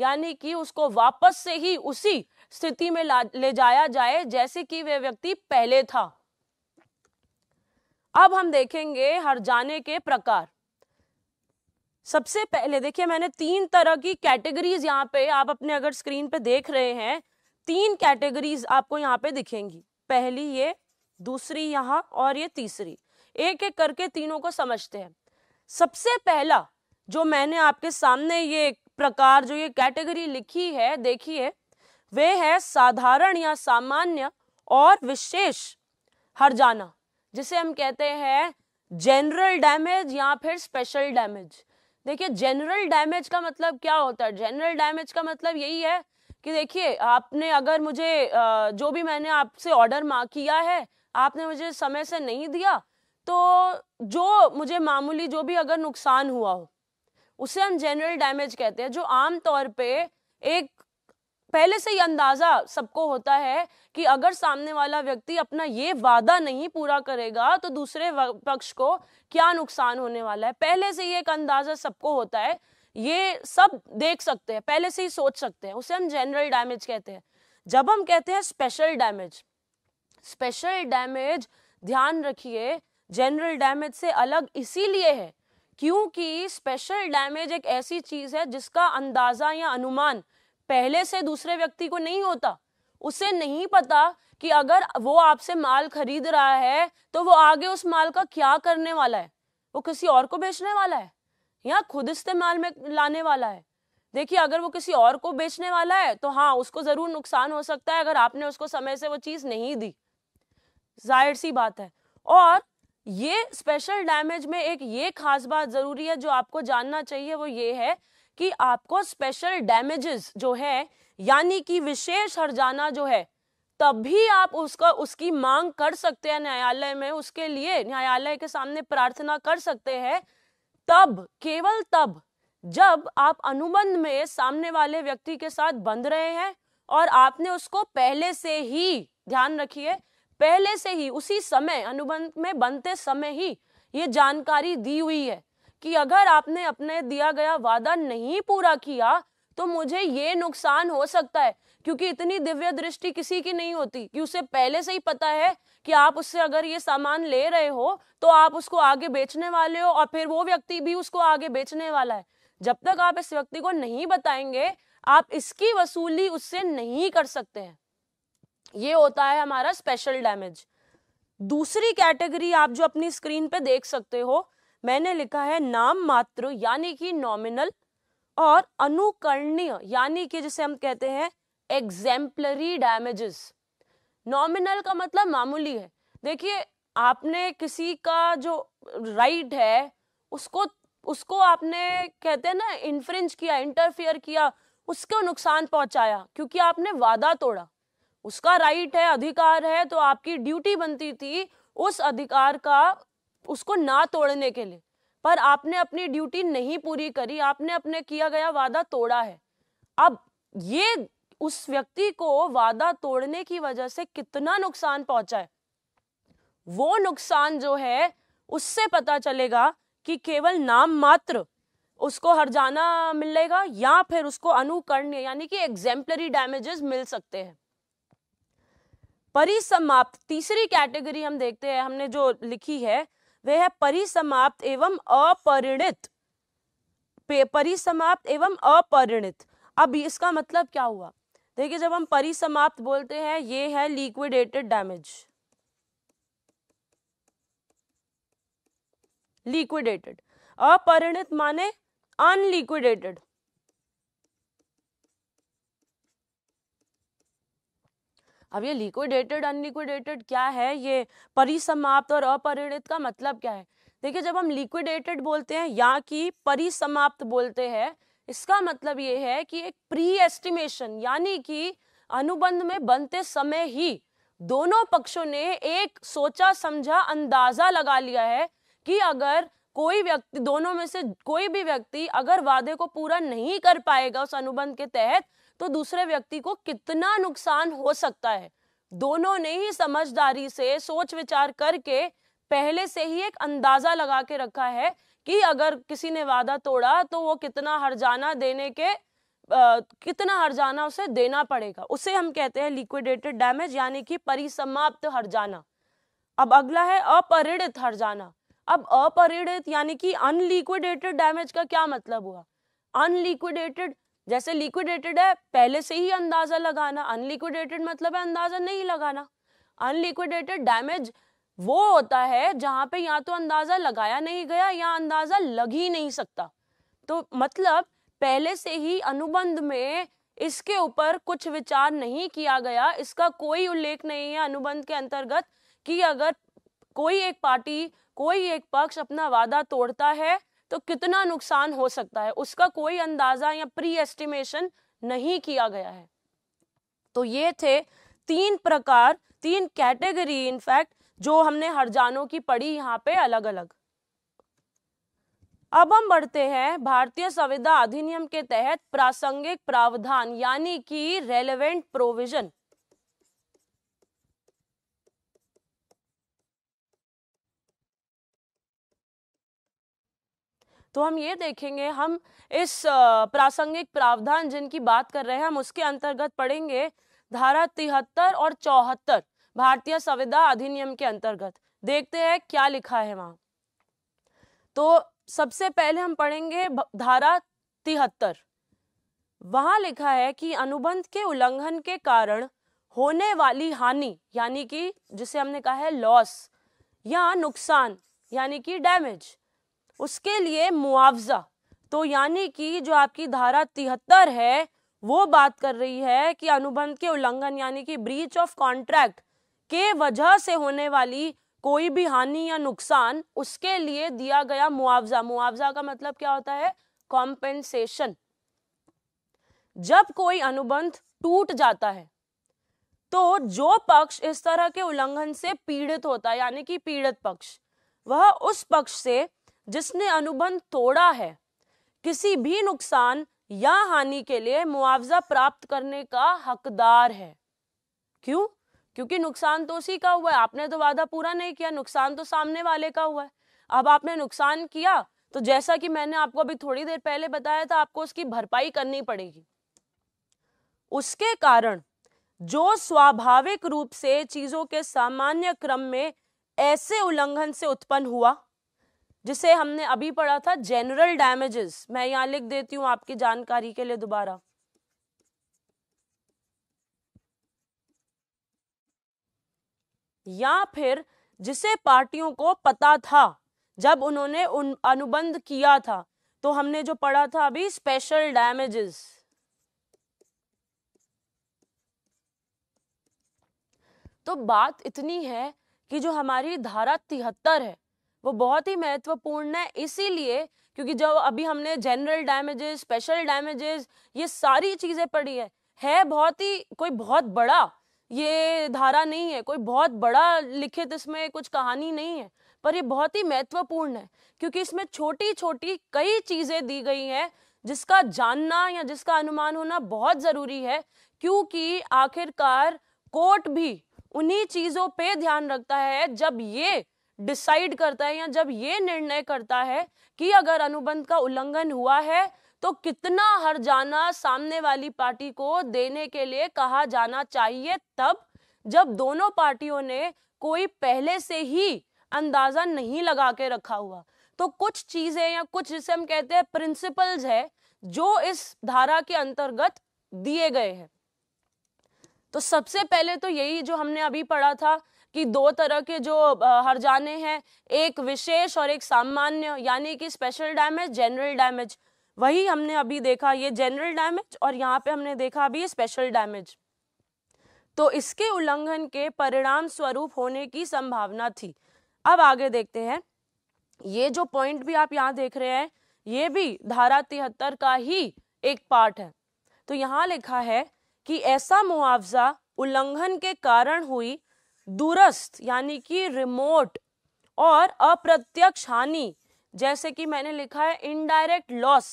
यानी कि उसको वापस से ही उसी स्थिति में ले जाया जाए जैसे कि वह व्यक्ति पहले था अब हम देखेंगे हर जाने के प्रकार सबसे पहले देखिए मैंने तीन तरह की कैटेगरीज यहाँ पे आप अपने अगर स्क्रीन पे देख रहे हैं तीन कैटेगरीज आपको यहाँ पे दिखेंगी पहली ये दूसरी यहाँ और ये तीसरी एक एक करके तीनों को समझते हैं सबसे पहला जो मैंने आपके सामने ये प्रकार जो ये कैटेगरी लिखी है देखिए वे है साधारण या सामान्य और विशेष जाना जिसे हम कहते हैं जनरल डैमेज या फिर स्पेशल डैमेज देखिए जनरल डैमेज का मतलब क्या होता है जनरल डैमेज का मतलब यही है कि देखिए आपने अगर मुझे जो भी मैंने आपसे ऑर्डर माँ किया है आपने मुझे समय से नहीं दिया तो जो मुझे मामूली जो भी अगर नुकसान हुआ हो उसे हम जनरल डैमेज कहते हैं जो आमतौर पे एक पहले से ही अंदाजा सबको होता है कि अगर सामने वाला व्यक्ति अपना ये वादा नहीं पूरा करेगा तो दूसरे पक्ष को क्या नुकसान होने वाला है पहले से ही एक अंदाजा सबको होता है ये सब देख सकते हैं पहले से ही सोच सकते हैं उसे हम जनरल डैमेज कहते हैं जब हम कहते हैं स्पेशल डैमेज स्पेशल डैमेज ध्यान रखिए जनरल डैमेज से अलग इसीलिए है क्योंकि स्पेशल डैमेज एक ऐसी चीज है जिसका अंदाजा या अनुमान पहले से दूसरे व्यक्ति को नहीं होता उसे नहीं पता कि अगर वो आपसे माल खरीद रहा है तो वो आगे उस माल का क्या करने वाला है वो किसी और को बेचने वाला है या खुद इस्तेमाल में लाने वाला है देखिए अगर वो किसी और को बेचने वाला है तो हाँ उसको ज़रूर नुकसान हो सकता है अगर आपने उसको समय से वो चीज़ नहीं दी जाहिर सी बात है और ये स्पेशल डैमेज में एक ये खास बात जरूरी है जो आपको जानना चाहिए वो ये है कि आपको स्पेशल डैमेजेस जो है यानी कि विशेष हर्जाना जो है तब भी आप उसका उसकी मांग कर सकते हैं न्यायालय में उसके लिए न्यायालय के सामने प्रार्थना कर सकते हैं तब केवल तब जब आप अनुबंध में सामने वाले व्यक्ति के साथ बंध रहे हैं और आपने उसको पहले से ही ध्यान रखिए पहले से ही उसी समय अनुबंध में बनते समय ही ये जानकारी दी हुई है कि अगर आपने अपने दिया गया वादा नहीं पूरा किया तो मुझे ये नुकसान हो सकता है क्योंकि इतनी दिव्य दृष्टि किसी की नहीं होती कि उसे पहले से ही पता है कि आप उससे अगर ये सामान ले रहे हो तो आप उसको आगे बेचने वाले हो और फिर वो व्यक्ति भी उसको आगे बेचने वाला है जब तक आप इस व्यक्ति को नहीं बताएंगे आप इसकी वसूली उससे नहीं कर सकते हैं ये होता है हमारा स्पेशल डैमेज दूसरी कैटेगरी आप जो अपनी स्क्रीन पे देख सकते हो मैंने लिखा है नाम मात्र यानी कि नॉमिनल और अनुकरणीय यानी कि जिसे हम कहते हैं एग्जेम्पलरी डैमेजेस नॉमिनल का मतलब मामूली है देखिए आपने किसी का जो राइट right है उसको उसको आपने कहते हैं ना इन्फ्रिंज किया इंटरफियर किया उसको नुकसान पहुंचाया क्योंकि आपने वादा तोड़ा उसका राइट है अधिकार है तो आपकी ड्यूटी बनती थी उस अधिकार का उसको ना तोड़ने के लिए पर आपने अपनी ड्यूटी नहीं पूरी करी आपने अपने किया गया वादा तोड़ा है अब ये उस व्यक्ति को वादा तोड़ने की वजह से कितना नुकसान पहुंचा है वो नुकसान जो है उससे पता चलेगा कि केवल नाम मात्र उसको हरजाना मिलेगा या फिर उसको अनुकरणीय यानी कि एग्जेम्पलरी डैमेजेस मिल सकते हैं परिसमाप्त तीसरी कैटेगरी हम देखते हैं हमने जो लिखी है वह है परिसमाप्त एवं अपरिणित परिसमाप्त एवं अपरिणित अब इसका मतलब क्या हुआ देखिए जब हम परिसमाप्त बोलते हैं ये है लिक्विडेटेड डैमेज लिक्विडेटेड अपरिणित माने अनलिक्विडेटेड अब ये लिक्विडेटेड अनलिक्विडेटेड क्या है ये परिसमाप्त और अपरिणित का मतलब क्या है देखिए जब हम लिक्विडेटेड बोलते हैं या कि परिसमाप्त बोलते हैं इसका मतलब ये है कि एक प्री एस्टिमेशन यानी कि अनुबंध में बनते समय ही दोनों पक्षों ने एक सोचा समझा अंदाजा लगा लिया है कि अगर कोई व्यक्ति दोनों में से कोई भी व्यक्ति अगर वादे को पूरा नहीं कर पाएगा उस अनुबंध के तहत तो दूसरे व्यक्ति को कितना नुकसान हो सकता है दोनों ने ही समझदारी से सोच विचार करके पहले से ही एक अंदाजा लगा के रखा है कि अगर किसी ने वादा तोड़ा तो वो कितना हरजाना देने के आ, कितना हरजाना उसे देना पड़ेगा उसे हम कहते हैं लिक्विडेटेड डैमेज यानी कि परिसमाप्त हरजाना अब अगला है अपरिणित हरजाना अब अपरिणित यानी कि अनलिक्विडेटेड डैमेज का क्या मतलब हुआ अनलिक्विडेटेड जैसे लिक्विडेटेड है पहले से ही अंदाजा लगाना अनलिक्विडेटेड मतलब है अंदाजा नहीं लगाना अनलिक्विडेटेड डैमेज वो होता है जहां पे या तो अंदाजा लगाया नहीं गया या अंदाजा लग ही नहीं सकता तो मतलब पहले से ही अनुबंध में इसके ऊपर कुछ विचार नहीं किया गया इसका कोई उल्लेख नहीं है अनुबंध के अंतर्गत कि अगर कोई एक पार्टी कोई एक पक्ष अपना वादा तोड़ता है तो कितना नुकसान हो सकता है उसका कोई अंदाजा या प्री एस्टिमेशन नहीं किया गया है तो ये थे तीन प्रकार तीन कैटेगरी इनफैक्ट जो हमने हरजानों की पढ़ी यहाँ पे अलग अलग अब हम बढ़ते हैं भारतीय संविदा अधिनियम के तहत प्रासंगिक प्रावधान यानी कि रेलेवेंट प्रोविजन तो हम ये देखेंगे हम इस प्रासंगिक प्रावधान जिनकी बात कर रहे हैं हम उसके अंतर्गत पढ़ेंगे धारा तिहत्तर और चौहत्तर भारतीय संविदा अधिनियम के अंतर्गत देखते हैं क्या लिखा है वहां तो सबसे पहले हम पढ़ेंगे धारा तिहत्तर वहां लिखा है कि अनुबंध के उल्लंघन के कारण होने वाली हानि यानी कि जिसे हमने कहा है लॉस या नुकसान यानी कि डैमेज उसके लिए मुआवजा तो यानी कि जो आपकी धारा तिहत्तर है वो बात कर रही है कि अनुबंध के उल्लंघन यानी कि ब्रीच ऑफ कॉन्ट्रैक्ट के वजह से होने वाली कोई भी हानि या नुकसान उसके लिए दिया गया मुआवजा मुआवजा का मतलब क्या होता है कॉम्पेंसेशन जब कोई अनुबंध टूट जाता है तो जो पक्ष इस तरह के उल्लंघन से पीड़ित होता है यानी कि पीड़ित पक्ष वह उस पक्ष से जिसने अनुबंध तोड़ा है किसी भी नुकसान या हानि के लिए मुआवजा प्राप्त करने का हकदार है क्यों क्योंकि नुकसान तो उसी का हुआ है आपने तो वादा पूरा नहीं किया नुकसान तो सामने वाले का हुआ है अब आपने नुकसान किया तो जैसा कि मैंने आपको अभी थोड़ी देर पहले बताया था आपको उसकी भरपाई करनी पड़ेगी उसके कारण जो स्वाभाविक रूप से चीजों के सामान्य क्रम में ऐसे उल्लंघन से उत्पन्न हुआ जिसे हमने अभी पढ़ा था जनरल डैमेजेस मैं यहां लिख देती हूं आपकी जानकारी के लिए दोबारा या फिर जिसे पार्टियों को पता था जब उन्होंने उन अनुबंध किया था तो हमने जो पढ़ा था अभी स्पेशल डैमेजेस तो बात इतनी है कि जो हमारी धारा तिहत्तर है वो बहुत ही महत्वपूर्ण है इसीलिए क्योंकि जब अभी हमने जनरल डैमेजेस स्पेशल डैमेजेस ये सारी चीज़ें पढ़ी है है बहुत ही कोई बहुत बड़ा ये धारा नहीं है कोई बहुत बड़ा लिखित इसमें कुछ कहानी नहीं है पर ये बहुत ही महत्वपूर्ण है क्योंकि इसमें छोटी छोटी कई चीज़ें दी गई हैं जिसका जानना या जिसका अनुमान होना बहुत ज़रूरी है क्योंकि आखिरकार कोर्ट भी उन्हीं चीज़ों पे ध्यान रखता है जब ये डिसाइड करता है या जब ये निर्णय करता है कि अगर अनुबंध का उल्लंघन हुआ है तो कितना हर जाना सामने वाली पार्टी को देने के लिए कहा जाना चाहिए तब जब दोनों पार्टियों ने कोई पहले से ही अंदाजा नहीं लगा के रखा हुआ तो कुछ चीजें या कुछ जिसे हम कहते हैं प्रिंसिपल्स है जो इस धारा के अंतर्गत दिए गए हैं तो सबसे पहले तो यही जो हमने अभी पढ़ा था कि दो तरह के जो हरजाने हैं एक विशेष और एक सामान्य यानी कि स्पेशल डैमेज जनरल डैमेज वही हमने अभी देखा ये जनरल डैमेज और यहाँ पे हमने देखा अभी स्पेशल डैमेज तो इसके उल्लंघन के परिणाम स्वरूप होने की संभावना थी अब आगे देखते हैं ये जो पॉइंट भी आप यहाँ देख रहे हैं ये भी धारा तिहत्तर का ही एक पार्ट है तो यहाँ लिखा है कि ऐसा मुआवजा उल्लंघन के कारण हुई दूरस्थ यानी कि रिमोट और अप्रत्यक्ष हानि जैसे कि मैंने लिखा है इनडायरेक्ट लॉस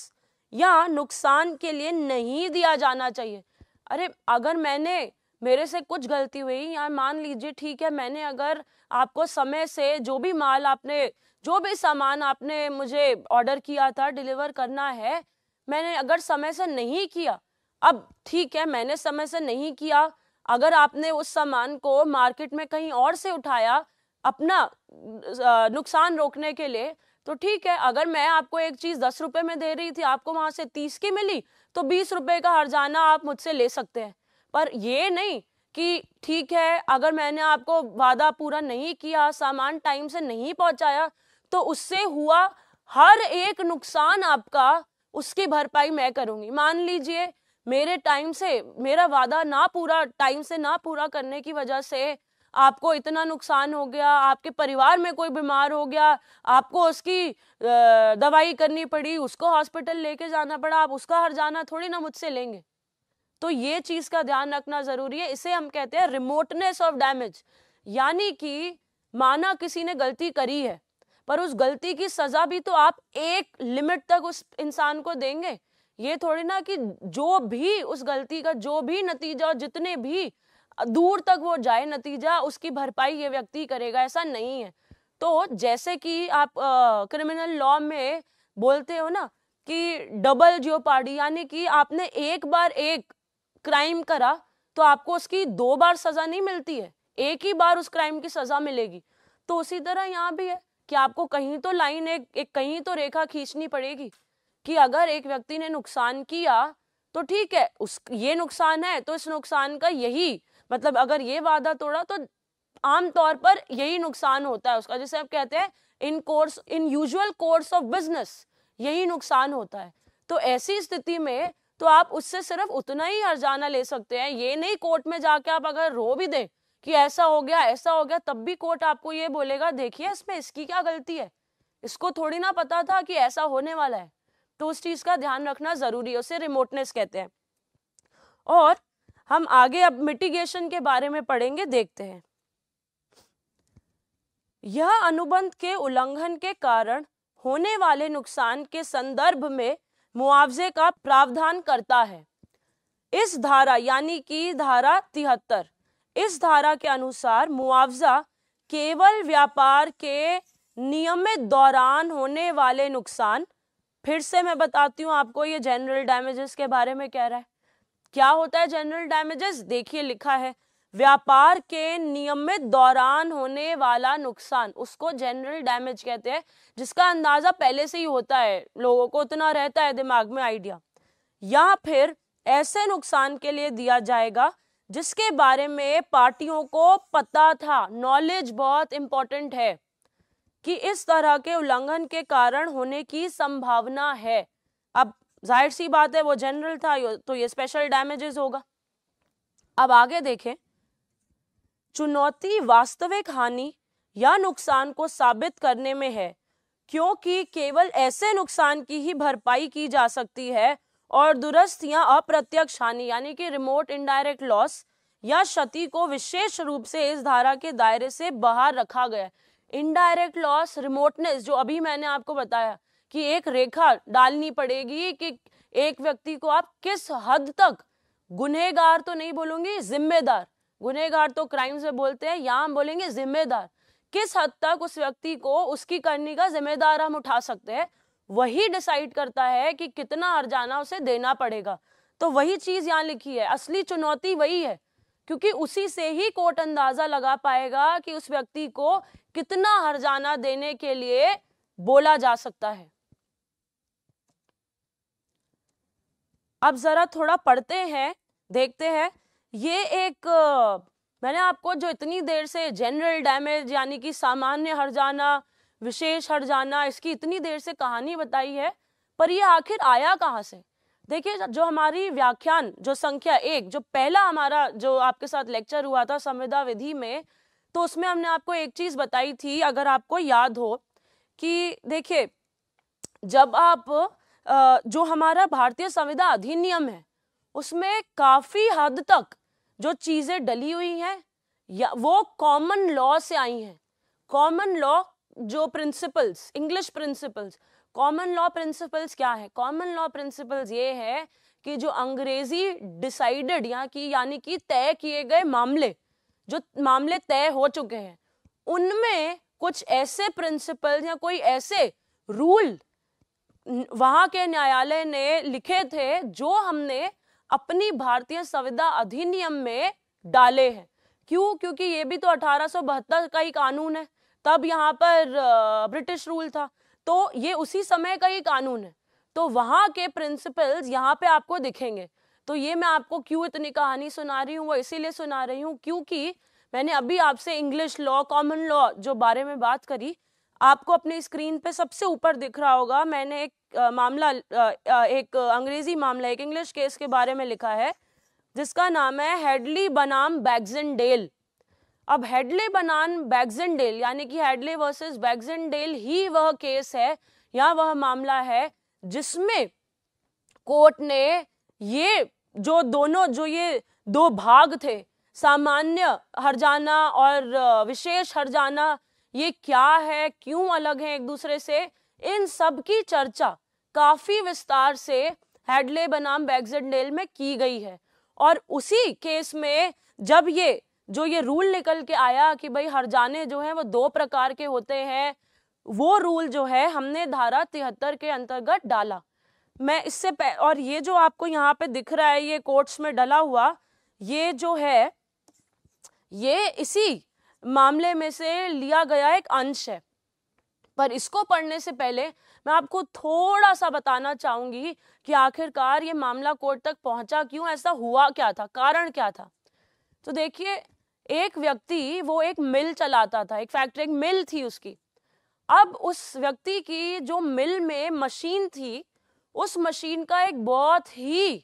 या नुकसान के लिए नहीं दिया जाना चाहिए अरे अगर मैंने मेरे से कुछ गलती हुई या मान लीजिए ठीक है मैंने अगर आपको समय से जो भी माल आपने जो भी सामान आपने मुझे ऑर्डर किया था डिलीवर करना है मैंने अगर समय से नहीं किया अब ठीक है मैंने समय से नहीं किया अगर आपने उस सामान को मार्केट में कहीं और से उठाया अपना नुकसान रोकने के लिए तो ठीक है अगर मैं आपको एक चीज दस रुपए में दे रही थी आपको वहां से तीस की मिली तो बीस रुपए का हर्जाना आप मुझसे ले सकते हैं पर ये नहीं कि ठीक है अगर मैंने आपको वादा पूरा नहीं किया सामान टाइम से नहीं पहुंचाया तो उससे हुआ हर एक नुकसान आपका उसकी भरपाई मैं करूंगी मान लीजिए मेरे टाइम से मेरा वादा ना पूरा टाइम से ना पूरा करने की वजह से आपको इतना नुकसान हो गया आपके परिवार में कोई बीमार हो गया आपको उसकी दवाई करनी पड़ी उसको हॉस्पिटल लेके जाना पड़ा आप उसका हर जाना थोड़ी ना मुझसे लेंगे तो ये चीज़ का ध्यान रखना ज़रूरी है इसे हम कहते हैं रिमोटनेस ऑफ डैमेज यानी कि माना किसी ने गलती करी है पर उस गलती की सज़ा भी तो आप एक लिमिट तक उस इंसान को देंगे ये थोड़ी ना कि जो भी उस गलती का जो भी नतीजा और जितने भी दूर तक वो जाए नतीजा उसकी भरपाई ये व्यक्ति करेगा ऐसा नहीं है तो जैसे कि आप क्रिमिनल लॉ में बोलते हो ना कि डबल जियो पार्टी यानी कि आपने एक बार एक क्राइम करा तो आपको उसकी दो बार सज़ा नहीं मिलती है एक ही बार उस क्राइम की सज़ा मिलेगी तो उसी तरह यहाँ भी है कि आपको कहीं तो लाइन एक, एक कहीं तो रेखा खींचनी पड़ेगी कि अगर एक व्यक्ति ने नुकसान किया तो ठीक है उस ये नुकसान है तो इस नुकसान का यही मतलब अगर ये वादा तोड़ा तो आमतौर पर यही नुकसान होता है उसका जैसे आप कहते हैं in course in usual course of business यही नुकसान होता है तो ऐसी स्थिति में तो आप उससे सिर्फ उतना ही हर्जाना ले सकते हैं ये नहीं कोर्ट में जाके आप अगर रो भी दें कि ऐसा हो गया ऐसा हो गया तब भी कोर्ट आपको ये बोलेगा देखिए इसमें इसकी क्या गलती है इसको थोड़ी ना पता था कि ऐसा होने वाला है तो उस चीज़ का ध्यान रखना ज़रूरी है उसे रिमोटनेस कहते हैं और हम आगे अब मिटिगेशन के बारे में पढ़ेंगे देखते हैं यह अनुबंध के उल्लंघन के कारण होने वाले नुकसान के संदर्भ में मुआवजे का प्रावधान करता है इस धारा यानी कि धारा तिहत्तर इस धारा के अनुसार मुआवजा केवल व्यापार के नियमित दौरान होने वाले नुकसान फिर से मैं बताती हूँ आपको ये जनरल डैमेजेस के बारे में कह रहा है क्या होता है जनरल डैमेजेस देखिए लिखा है व्यापार के नियमित दौरान होने वाला नुकसान उसको जनरल डैमेज कहते हैं जिसका अंदाजा पहले से ही होता है लोगों को उतना रहता है दिमाग में आइडिया या फिर ऐसे नुकसान के लिए दिया जाएगा जिसके बारे में पार्टियों को पता था नॉलेज बहुत इंपॉर्टेंट है कि इस तरह के उल्लंघन के कारण होने की संभावना है अब जाहिर सी बात है वो जनरल था तो ये स्पेशल डैमेजेस होगा अब आगे देखें चुनौती वास्तविक हानि या नुकसान को साबित करने में है क्योंकि केवल ऐसे नुकसान की ही भरपाई की जा सकती है और दुरस्त या अप्रत्यक्ष हानि यानी कि रिमोट इनडायरेक्ट लॉस या क्षति को विशेष रूप से इस धारा के दायरे से बाहर रखा गया है इनडायरेक्ट लॉस रिमोटनेस जो अभी मैंने आपको बताया कि एक रेखा डालनी पड़ेगी कि एक व्यक्ति को आप किस हद तक गुनहगार तो नहीं बोलूंगी जिम्मेदार गुनहगार तो क्राइम्स में बोलते हैं यहाँ हम बोलेंगे जिम्मेदार किस हद तक उस व्यक्ति को उसकी करनी का जिम्मेदार हम उठा सकते हैं वही डिसाइड करता है कि कितना हर्जाना उसे देना पड़ेगा तो वही चीज यहाँ लिखी है असली चुनौती वही है क्योंकि उसी से ही कोर्ट अंदाजा लगा पाएगा कि उस व्यक्ति को कितना हरजाना देने के लिए बोला जा सकता है अब जरा थोड़ा पढ़ते हैं देखते हैं ये एक मैंने आपको जो इतनी देर से जनरल डैमेज यानी कि सामान्य हरजाना विशेष हरजाना इसकी इतनी देर से कहानी बताई है पर ये आखिर आया कहाँ से देखिए जो हमारी व्याख्यान जो संख्या एक जो पहला हमारा जो आपके साथ लेक्चर हुआ था संविदा विधि में तो उसमें हमने आपको एक चीज बताई थी अगर आपको याद हो कि देखिए जब आप जो हमारा भारतीय संविधा अधिनियम है उसमें काफी हद तक जो चीजें डली हुई हैं या वो कॉमन लॉ से आई हैं कॉमन लॉ जो principles English principles common law principles क्या है कॉमन लॉ प्रिंसिपल्स ये है कि जो अंग्रेजी डिसाइडेड यहाँ की यानी कि तय किए गए मामले जो मामले तय हो चुके हैं उनमें कुछ ऐसे प्रिंसिपल या कोई ऐसे रूल वहां के न्यायालय ने लिखे थे जो हमने अपनी भारतीय संविधा अधिनियम में डाले हैं क्यों क्योंकि ये भी तो अठारह का ही कानून है तब यहाँ पर ब्रिटिश रूल था तो ये उसी समय का ही कानून है तो वहां के प्रिंसिपल्स यहाँ पे आपको दिखेंगे तो ये मैं आपको क्यों इतनी कहानी सुना रही हूँ वो इसीलिए सुना रही हूँ क्योंकि मैंने अभी आपसे इंग्लिश लॉ कॉमन लॉ जो बारे में बात करी आपको अपने स्क्रीन पे सबसे ऊपर दिख रहा होगा मैंने एक आ, मामला आ, एक अंग्रेजी मामला एक इंग्लिश केस के बारे में लिखा है जिसका नाम है हेडली बनाम बैग्जन डेल अब हेडले बनान डेल यानी कि हेडले वर्सेस डेल ही वह केस है या वह मामला है जिसमें कोर्ट ने ये जो दोनों जो ये दो भाग थे सामान्य हरजाना और विशेष हरजाना ये क्या है क्यों अलग है एक दूसरे से इन सब की चर्चा काफी विस्तार से हेडले बनाम डेल में की गई है और उसी केस में जब ये जो ये रूल निकल के आया कि भाई हर जाने जो है वो दो प्रकार के होते हैं वो रूल जो है हमने धारा तिहत्तर के अंतर्गत डाला मैं इससे और ये जो आपको यहाँ पे दिख रहा है ये कोर्ट्स में डला हुआ ये जो है ये इसी मामले में से लिया गया एक अंश है पर इसको पढ़ने से पहले मैं आपको थोड़ा सा बताना चाहूंगी कि आखिरकार ये मामला कोर्ट तक पहुंचा क्यों ऐसा हुआ क्या था कारण क्या था तो देखिए एक व्यक्ति वो एक मिल चलाता था एक फैक्ट्री एक मिल थी उसकी अब उस व्यक्ति की जो मिल में मशीन थी उस मशीन का एक बहुत ही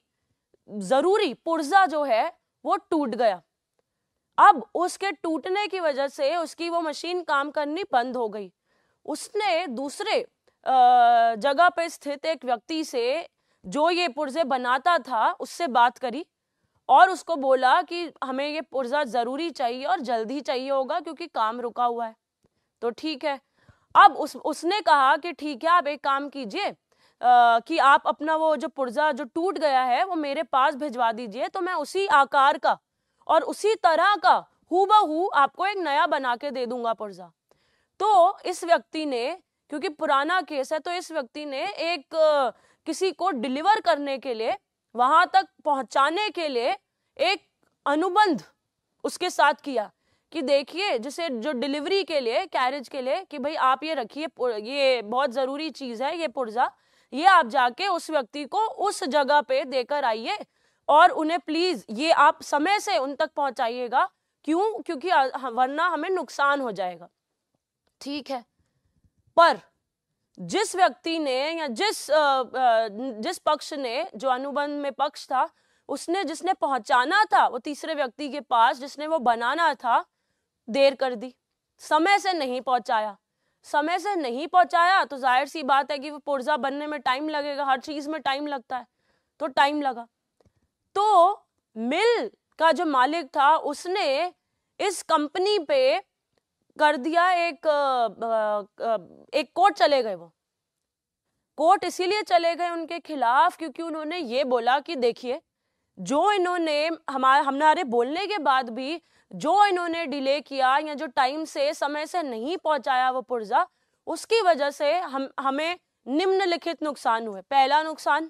ज़रूरी पुर्जा जो है वो टूट गया अब उसके टूटने की वजह से उसकी वो मशीन काम करनी बंद हो गई उसने दूसरे जगह पे स्थित एक व्यक्ति से जो ये पुर्जे बनाता था उससे बात करी और उसको बोला कि हमें ये पुर्जा ज़रूरी चाहिए और जल्दी चाहिए होगा क्योंकि काम रुका हुआ है तो ठीक है अब उस उसने कहा कि ठीक है आप एक काम कीजिए कि आप अपना वो जो पुर्जा जो टूट गया है वो मेरे पास भिजवा दीजिए तो मैं उसी आकार का और उसी तरह का हु बहू आपको एक नया बना के दे दूंगा पुर्जा तो इस व्यक्ति ने क्योंकि पुराना केस है तो इस व्यक्ति ने एक किसी को डिलीवर करने के लिए वहां तक पहुंचाने के लिए एक अनुबंध उसके साथ किया कि देखिए जैसे जो डिलीवरी के लिए कैरेज के लिए कि भाई आप ये रखिए ये बहुत ज़रूरी चीज़ है ये पुर्जा ये आप जाके उस व्यक्ति को उस जगह पे देकर आइए और उन्हें प्लीज़ ये आप समय से उन तक पहुंचाइएगा क्यों क्योंकि वरना हमें नुकसान हो जाएगा ठीक है पर जिस व्यक्ति ने या जिस जिस पक्ष ने जो अनुबंध में पक्ष था उसने जिसने पहुंचाना था वो तीसरे व्यक्ति के पास जिसने वो बनाना था देर कर दी समय से नहीं पहुंचाया समय से नहीं पहुंचाया तो जाहिर सी बात है कि वो पुर्जा बनने में टाइम लगेगा हर चीज में टाइम लगता है तो टाइम लगा तो मिल का जो मालिक था उसने इस कंपनी पे कर दिया एक एक कोर्ट चले गए वो कोर्ट इसीलिए चले गए उनके खिलाफ क्योंकि उन्होंने ये बोला कि देखिए जो इन्होंने हमारे हमारे बोलने के बाद भी जो इन्होंने डिले किया या जो टाइम से समय से नहीं पहुंचाया वो पुर्जा उसकी वजह से हम हमें निम्नलिखित नुकसान हुए पहला नुकसान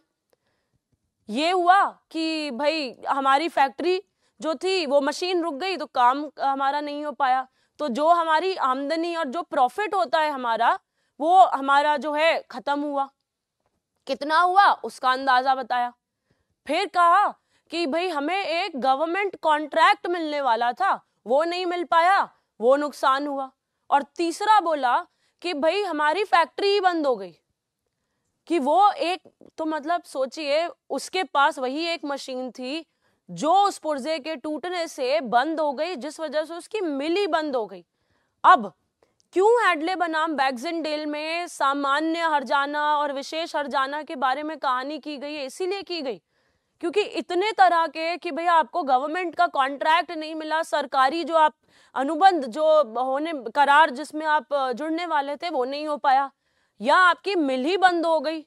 ये हुआ कि भाई हमारी फैक्ट्री जो थी वो मशीन रुक गई तो काम हमारा नहीं हो पाया तो जो हमारी आमदनी और जो प्रॉफिट होता है हमारा वो हमारा जो है ख़त्म हुआ कितना हुआ उसका अंदाज़ा बताया फिर कहा कि भाई हमें एक गवर्नमेंट कॉन्ट्रैक्ट मिलने वाला था वो नहीं मिल पाया वो नुकसान हुआ और तीसरा बोला कि भाई हमारी फैक्ट्री ही बंद हो गई कि वो एक तो मतलब सोचिए उसके पास वही एक मशीन थी जो उस पुर्जे के टूटने से बंद हो गई जिस वजह से उसकी मिली बंद हो गई अब क्यों हैडले बनाम बैग्जनडेल में सामान्य हरजाना और विशेष हरजाना के बारे में कहानी की गई है इसीलिए की गई क्योंकि इतने तरह के कि भैया आपको गवर्नमेंट का कॉन्ट्रैक्ट नहीं मिला सरकारी जो आप अनुबंध जो होने करार जिसमें आप जुड़ने वाले थे वो नहीं हो पाया या आपकी मिल ही बंद हो गई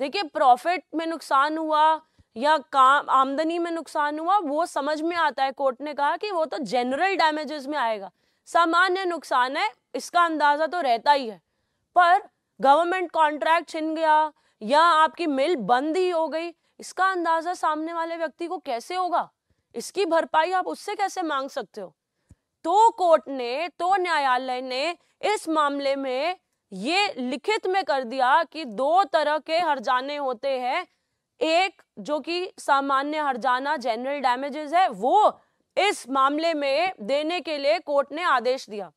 देखिए प्रॉफिट में नुकसान हुआ या काम आमदनी में नुकसान हुआ वो समझ में आता है कोर्ट ने कहा कि वो तो जनरल डैमेजेस में आएगा सामान्य नुकसान है इसका अंदाजा तो रहता ही है पर गवर्नमेंट कॉन्ट्रैक्ट छिन गया या आपकी मिल बंद ही हो गई इसका अंदाजा सामने वाले व्यक्ति को कैसे होगा इसकी भरपाई आप उससे कैसे मांग सकते हो तो कोर्ट ने तो न्यायालय ने इस मामले में ये लिखित में कर दिया कि दो तरह के जाने होते हैं एक जो कि सामान्य हरजाना जनरल डैमेजेस है वो इस मामले में देने के लिए कोर्ट ने आदेश दिया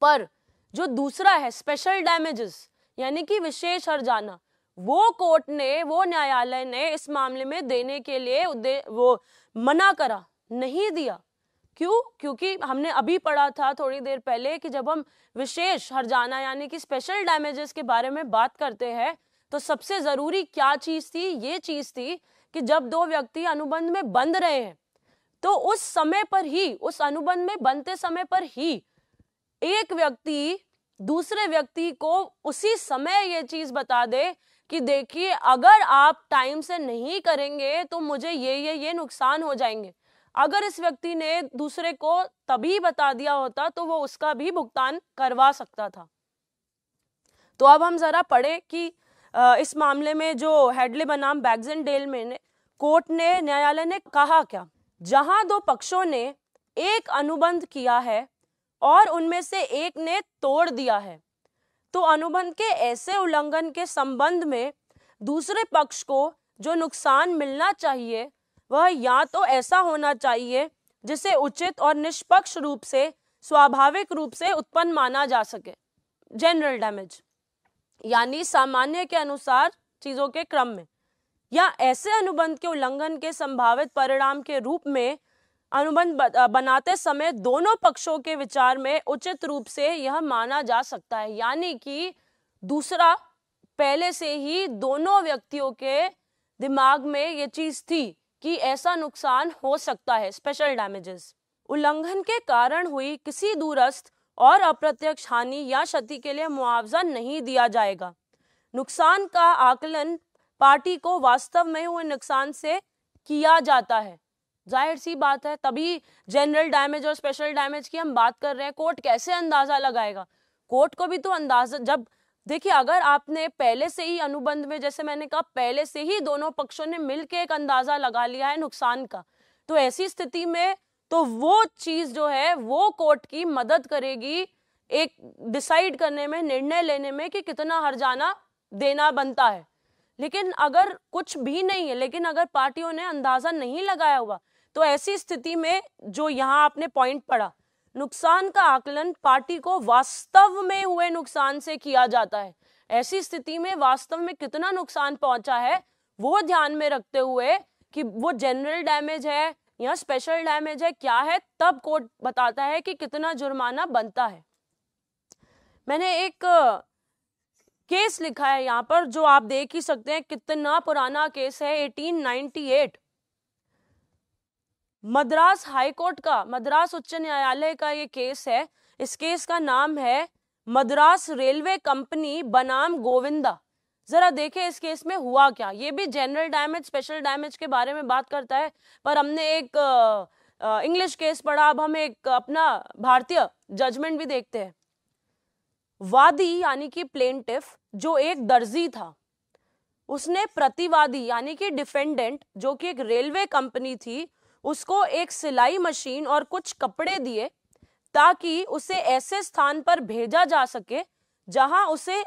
पर जो दूसरा है स्पेशल डैमेजेस यानी कि विशेष हरजाना वो कोर्ट ने वो न्यायालय ने इस मामले में देने के लिए वो मना करा नहीं दिया क्यों क्योंकि हमने अभी पढ़ा था थोड़ी देर पहले कि जब हम विशेष हरजाना यानी कि स्पेशल डैमेजेस के बारे में बात करते हैं तो सबसे ज़रूरी क्या चीज़ थी ये चीज़ थी कि जब दो व्यक्ति अनुबंध में बंध रहे हैं तो उस समय पर ही उस अनुबंध में बनते समय पर ही एक व्यक्ति दूसरे व्यक्ति को उसी समय ये चीज बता दे कि देखिए अगर आप टाइम से नहीं करेंगे तो मुझे ये ये ये नुकसान हो जाएंगे अगर इस व्यक्ति ने दूसरे को तभी बता दिया होता तो वो उसका भी भुगतान करवा सकता था तो अब हम जरा पढ़े कि इस मामले में जो हेडले बनाम बैगजन डेल में कोर्ट ने न्यायालय ने कहा क्या जहां दो पक्षों ने एक अनुबंध किया है और उनमें से एक ने तोड़ दिया है तो अनुबंध के ऐसे उल्लंघन के संबंध में दूसरे पक्ष को जो नुकसान मिलना चाहिए वह या तो ऐसा होना चाहिए जिसे उचित और निष्पक्ष रूप से स्वाभाविक रूप से उत्पन्न माना जा सके जनरल डैमेज यानी सामान्य के अनुसार चीजों के क्रम में या ऐसे अनुबंध के उल्लंघन के संभावित परिणाम के रूप में अनुबंध बनाते समय दोनों पक्षों के विचार में उचित रूप से यह माना जा सकता है यानी कि दूसरा पहले से ही दोनों व्यक्तियों के दिमाग में ये चीज थी कि ऐसा नुकसान हो सकता है स्पेशल डैमेजेस उल्लंघन के कारण हुई किसी दूरस्थ और अप्रत्यक्ष हानि या क्षति के लिए मुआवजा नहीं दिया जाएगा नुकसान का आकलन पार्टी को वास्तव में हुए नुकसान से किया जाता है जाहिर सी बात है तभी जनरल डैमेज और स्पेशल डैमेज की हम बात कर रहे हैं कोर्ट कैसे अंदाजा लगाएगा कोर्ट को भी तो अंदाजा जब देखिए अगर आपने पहले से ही अनुबंध में जैसे मैंने कहा पहले से ही दोनों पक्षों ने मिलकर एक अंदाजा लगा लिया है नुकसान का तो ऐसी स्थिति में तो वो चीज जो है वो कोर्ट की मदद करेगी एक डिसाइड करने में निर्णय लेने में कि कितना हर्जाना देना बनता है लेकिन अगर कुछ भी नहीं है लेकिन अगर पार्टियों ने अंदाजा नहीं लगाया हुआ तो ऐसी स्थिति में जो यहाँ आपने पॉइंट पढ़ा नुकसान का आकलन पार्टी को वास्तव में हुए नुकसान से किया जाता है ऐसी स्थिति में वास्तव में कितना नुकसान पहुंचा है वो ध्यान में रखते हुए कि वो जनरल डैमेज है यहाँ स्पेशल डैमेज है क्या है तब कोर्ट बताता है कि कितना जुर्माना बनता है मैंने एक केस लिखा है यहाँ पर जो आप देख ही सकते हैं कितना पुराना केस है 1898 मद्रास हाई कोर्ट का मद्रास उच्च न्यायालय का ये केस है इस केस का नाम है मद्रास रेलवे कंपनी बनाम गोविंदा जरा देखें इस केस में हुआ क्या ये भी जनरल डैमेज स्पेशल डैमेज के बारे में बात करता है पर हमने एक इंग्लिश केस पढ़ा अब हम एक अपना भारतीय जजमेंट भी देखते हैं वादी यानी कि प्लेनटिफ जो एक दर्जी था उसने प्रतिवादी यानी कि डिफेंडेंट जो कि एक रेलवे कंपनी थी उसको एक सिलाई मशीन और कुछ कपड़े दिए ताकि उसे ऐसे स्थान पर भेजा जा सके जहां उसे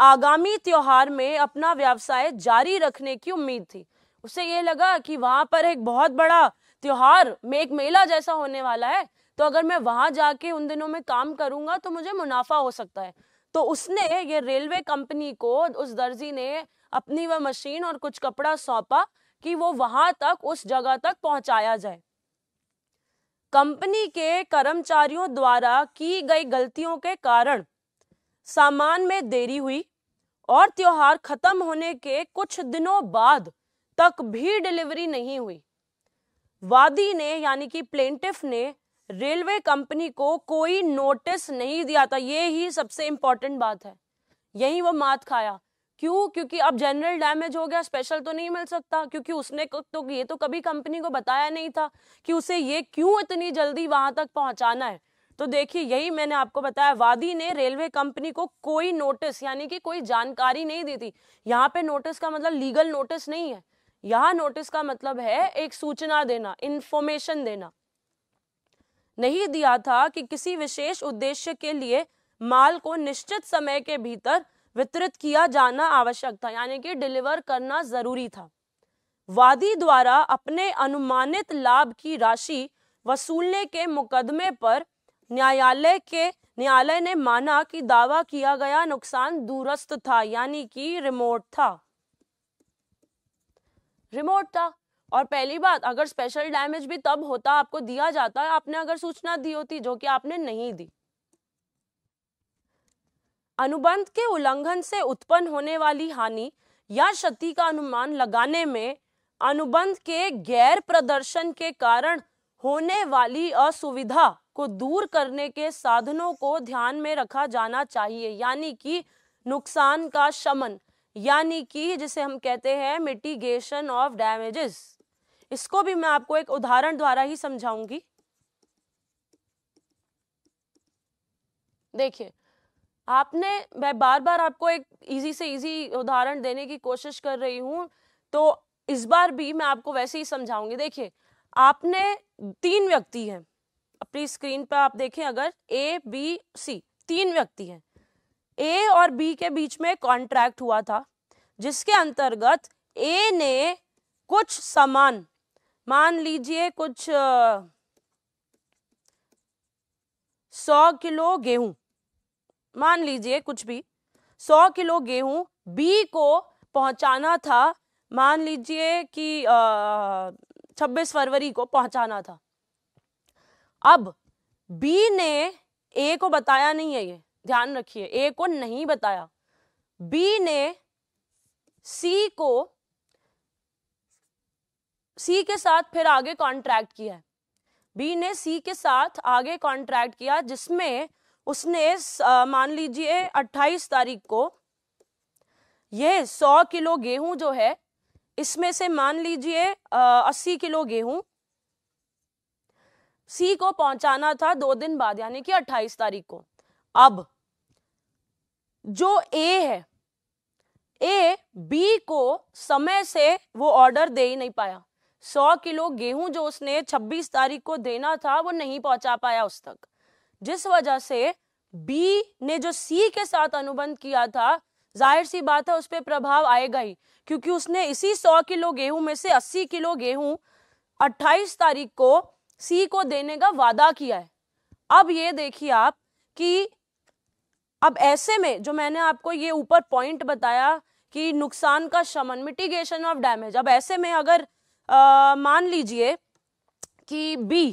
आगामी त्योहार में अपना व्यवसाय जारी रखने की उम्मीद थी उसे ये लगा कि वहां पर एक बहुत बड़ा त्योहार में एक मेला जैसा होने वाला है तो अगर मैं वहां जाके उन दिनों में काम करूंगा तो मुझे मुनाफा हो सकता है तो उसने ये रेलवे कंपनी को उस दर्जी ने अपनी वह मशीन और कुछ कपड़ा सौंपा कि वो वहां तक उस जगह तक पहुंचाया जाए कंपनी के कर्मचारियों द्वारा की गई गलतियों के कारण सामान में देरी हुई और त्यौहार खत्म होने के कुछ दिनों बाद तक भी डिलीवरी नहीं हुई वादी ने यानी कि प्लेंटिफ ने रेलवे कंपनी को कोई नोटिस नहीं दिया था ये ही सबसे इम्पोर्टेंट बात है यही वो मात खाया क्यों क्योंकि अब जनरल डैमेज हो गया स्पेशल तो नहीं मिल सकता क्योंकि उसने तो ये तो कभी कंपनी को बताया नहीं था कि उसे ये क्यों इतनी जल्दी वहां तक पहुंचाना है तो देखिए यही मैंने आपको बताया वादी ने रेलवे कंपनी को कोई नोटिस यानी कि कोई जानकारी नहीं दी थी यहाँ पे नोटिस का मतलब लीगल नोटिस नहीं है यहाँ नोटिस का मतलब है एक सूचना देना इंफॉर्मेशन देना नहीं दिया था कि किसी विशेष उद्देश्य के लिए माल को निश्चित समय के भीतर वितरित किया जाना आवश्यक था यानी कि डिलीवर करना जरूरी था वादी द्वारा अपने अनुमानित लाभ की राशि वसूलने के मुकदमे पर न्यायालय के न्यायालय ने माना कि दावा किया गया नुकसान दूरस्थ था यानी कि रिमोट था रिमोट था और पहली बात अगर स्पेशल डैमेज भी तब होता आपको दिया जाता है आपने अगर सूचना दी होती जो कि आपने नहीं दी अनुबंध के उल्लंघन से उत्पन्न होने वाली हानि या क्षति का अनुमान लगाने में अनुबंध के गैर प्रदर्शन के कारण होने वाली असुविधा को दूर करने के साधनों को ध्यान में रखा जाना चाहिए यानी कि नुकसान का शमन यानी कि जिसे हम कहते हैं मिटिगेशन ऑफ डैमेजेस इसको भी मैं आपको एक उदाहरण द्वारा ही समझाऊंगी देखिए आपने मैं बार बार आपको एक इजी से इजी उदाहरण देने की कोशिश कर रही हूं तो इस बार भी मैं आपको वैसे ही समझाऊंगी देखिए आपने तीन व्यक्ति हैं अपनी स्क्रीन पर आप देखें अगर ए बी सी तीन व्यक्ति हैं ए और बी के बीच में कॉन्ट्रैक्ट हुआ था जिसके अंतर्गत ए ने कुछ सामान मान लीजिए कुछ सौ किलो गेहूं मान लीजिए कुछ भी सौ किलो गेहूं बी को पहुंचाना था मान लीजिए कि छब्बीस फरवरी को पहुंचाना था अब बी ने ए को बताया नहीं है ये ध्यान रखिए ए को नहीं बताया बी ने सी को सी के साथ फिर आगे कॉन्ट्रैक्ट किया है बी ने सी के साथ आगे कॉन्ट्रैक्ट किया जिसमें उसने मान लीजिए 28 तारीख को यह 100 किलो गेहूं जो है इसमें से मान लीजिए अस्सी किलो गेहूं सी को पहुंचाना था दो दिन बाद यानी कि 28 तारीख को अब जो ए है ए बी को समय से वो ऑर्डर दे ही नहीं पाया सौ किलो गेहूं जो उसने 26 तारीख को देना था वो नहीं पहुंचा पाया उस तक जिस वजह से बी ने जो सी के साथ अनुबंध किया था जाहिर सी बात है उस पर प्रभाव आएगा ही क्योंकि उसने इसी 100 किलो गेहूं में से 80 किलो गेहूं 28 तारीख को सी को देने का वादा किया है अब ये देखिए आप कि अब ऐसे में जो मैंने आपको ये ऊपर पॉइंट बताया कि नुकसान का शमन मिटिगेशन ऑफ डैमेज अब ऐसे में अगर आ, मान लीजिए कि बी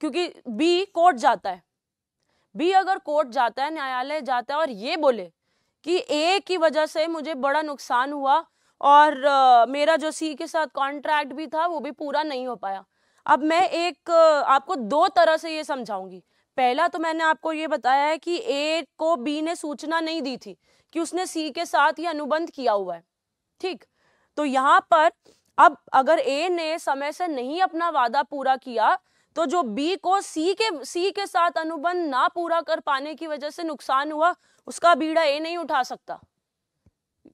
क्योंकि बी कोर्ट जाता है बी अगर कोर्ट जाता है न्यायालय जाता है और ये बोले कि ए की वजह से मुझे बड़ा नुकसान हुआ और आ, मेरा जो सी के साथ कॉन्ट्रैक्ट भी था वो भी पूरा नहीं हो पाया अब मैं एक आपको दो तरह से ये समझाऊंगी पहला तो मैंने आपको ये बताया है कि ए को बी ने सूचना नहीं दी थी कि उसने सी के साथ ये अनुबंध किया हुआ है ठीक तो यहाँ पर अब अगर ए ने समय से नहीं अपना वादा पूरा किया तो जो बी को सी के सी के साथ अनुबंध ना पूरा कर पाने की वजह से नुकसान हुआ उसका बीड़ा ए नहीं उठा सकता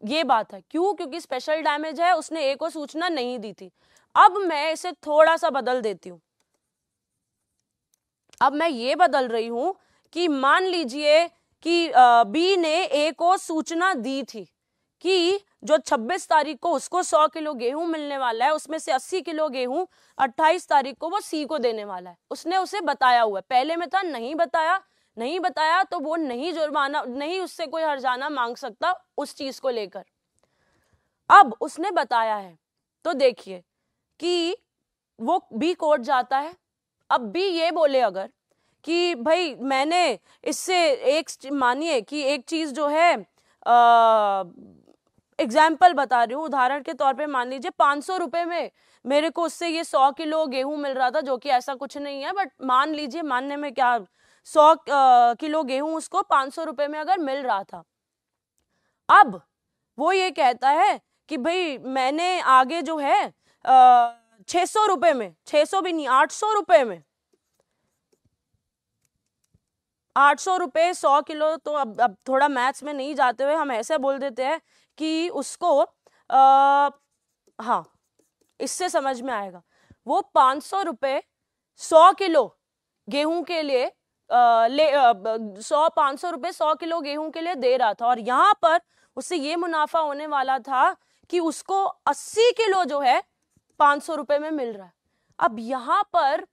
ये बात है क्यों क्योंकि स्पेशल डैमेज है उसने ए को सूचना नहीं दी थी अब मैं इसे थोड़ा सा बदल देती हूं अब मैं ये बदल रही हूं कि मान लीजिए कि बी ने ए को सूचना दी थी कि जो 26 तारीख को उसको 100 किलो गेहूं मिलने वाला है उसमें से 80 किलो गेहूं 28 तारीख को वो सी को देने वाला है उसने उसे बताया हुआ है पहले में था नहीं बताया नहीं बताया तो वो नहीं जुर्माना नहीं उससे कोई हर्जाना मांग सकता उस चीज को लेकर अब उसने बताया है तो देखिए कि वो बी कोर्ट जाता है अब बी ये बोले अगर कि भाई मैंने इससे एक मानिए कि एक चीज़ जो है एग्जाम्पल बता रही हूँ उदाहरण के तौर पे मान लीजिए पाँच सौ रुपये में मेरे को उससे ये सौ किलो गेहूँ मिल रहा था जो कि ऐसा कुछ नहीं है बट मान लीजिए मानने में क्या सौ किलो गेहूं उसको पाँच सौ रुपये में अगर मिल रहा था अब वो ये कहता है कि भाई मैंने आगे जो है छः सौ रुपए में छः सौ भी नहीं आठ सौ रुपये में आठ सौ रुपये सौ किलो तो अब अब थोड़ा मैथ्स में नहीं जाते हुए हम ऐसे बोल देते हैं कि उसको आ, हाँ इससे समझ में आएगा वो पाँच सौ रुपये सौ किलो गेहूं के लिए आ, ले सौ पाँच सौ रुपये सौ किलो गेहूं के लिए दे रहा था और यहाँ पर उससे ये मुनाफा होने वाला था कि उसको अस्सी किलो जो है पांच सौ रुपए में मिल रहा है अब यहाँ पर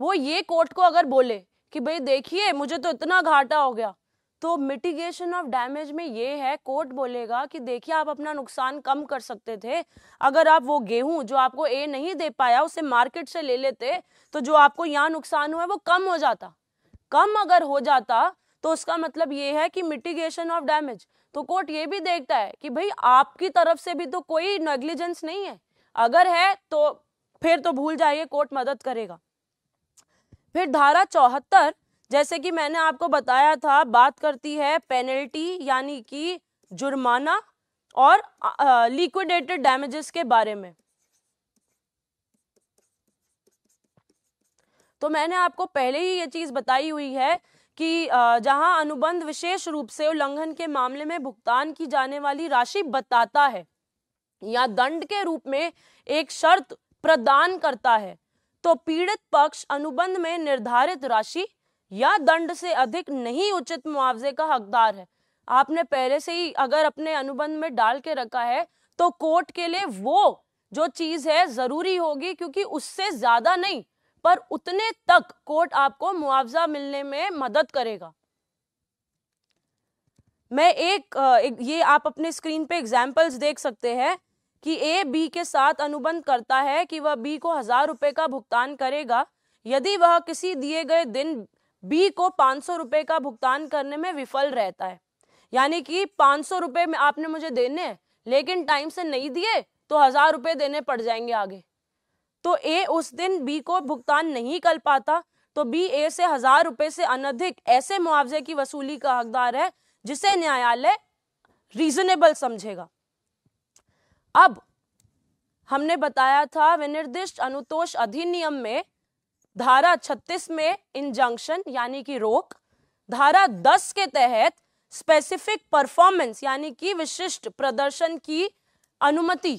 वो ये कोर्ट को अगर बोले कि भाई देखिए मुझे तो इतना घाटा हो गया तो मिटिगेशन ऑफ डैमेज में ये है कोर्ट बोलेगा कि देखिए आप अपना नुकसान कम कर सकते थे अगर आप वो गेहूं जो आपको ए नहीं दे पाया उसे मार्केट से ले लेते तो जो आपको यहाँ नुकसान हुआ वो कम हो जाता कम अगर हो जाता तो उसका मतलब ये है कि मिटिगेशन ऑफ डैमेज तो कोर्ट ये भी देखता है कि भाई आपकी तरफ से भी तो कोई नेग्लिजेंस नहीं है अगर है तो फिर तो भूल जाइए कोर्ट मदद करेगा फिर धारा चौहत्तर जैसे कि मैंने आपको बताया था बात करती है पेनल्टी यानी कि जुर्माना और लिक्विडेटेड डैमेजेस के बारे में तो मैंने आपको पहले ही ये चीज बताई हुई है कि जहां अनुबंध विशेष रूप से उल्लंघन के मामले में भुगतान की जाने वाली राशि बताता है या दंड के रूप में एक शर्त प्रदान करता है तो पीड़ित पक्ष अनुबंध में निर्धारित राशि या दंड से अधिक नहीं उचित मुआवजे का हकदार है आपने पहले से ही अगर अपने अनुबंध में डाल के रखा है तो कोर्ट के लिए वो जो चीज है जरूरी होगी क्योंकि उससे ज्यादा नहीं पर उतने तक कोर्ट आपको मुआवजा मिलने में मदद करेगा मैं एक, एक ये आप अपने स्क्रीन पे एग्जाम्पल्स देख सकते हैं कि ए बी के साथ अनुबंध करता है कि वह बी को हजार रुपए का भुगतान करेगा यदि वह किसी दिए गए दिन बी को पाँच सौ रुपये का भुगतान करने में विफल रहता है यानी कि पाँच सौ रुपये में आपने मुझे देने हैं लेकिन टाइम से नहीं दिए तो हजार रुपये देने पड़ जाएंगे आगे तो ए उस दिन बी को भुगतान नहीं कर पाता तो बी ए से हजार रुपये से अनधिक ऐसे मुआवजे की वसूली का हकदार है जिसे न्यायालय रीजनेबल समझेगा अब हमने बताया था विनिर्दिष्ट अनुतोष अधिनियम में धारा 36 में इंजंक्शन यानी कि रोक धारा 10 के तहत स्पेसिफिक परफॉर्मेंस यानी कि विशिष्ट प्रदर्शन की अनुमति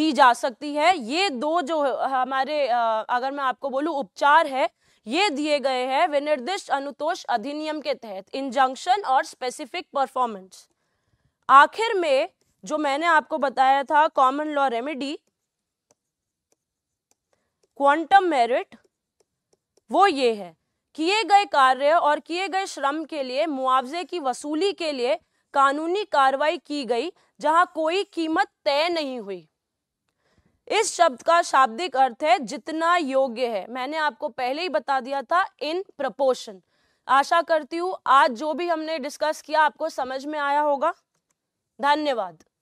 दी जा सकती है ये दो जो हमारे अगर मैं आपको बोलू उपचार है ये दिए गए हैं विनिर्दिष्ट अनुतोष अधिनियम के तहत इंजंक्शन और स्पेसिफिक परफॉर्मेंस आखिर में जो मैंने आपको बताया था common law remedy quantum merit वो ये है किए गए कार्य और किए गए श्रम के लिए मुआवजे की वसूली के लिए कानूनी कार्रवाई की गई जहां कोई कीमत तय नहीं हुई इस शब्द का शाब्दिक अर्थ है जितना योग्य है मैंने आपको पहले ही बता दिया था इन प्रपोर्शन आशा करती हूं आज जो भी हमने डिस्कस किया आपको समझ में आया होगा धन्यवाद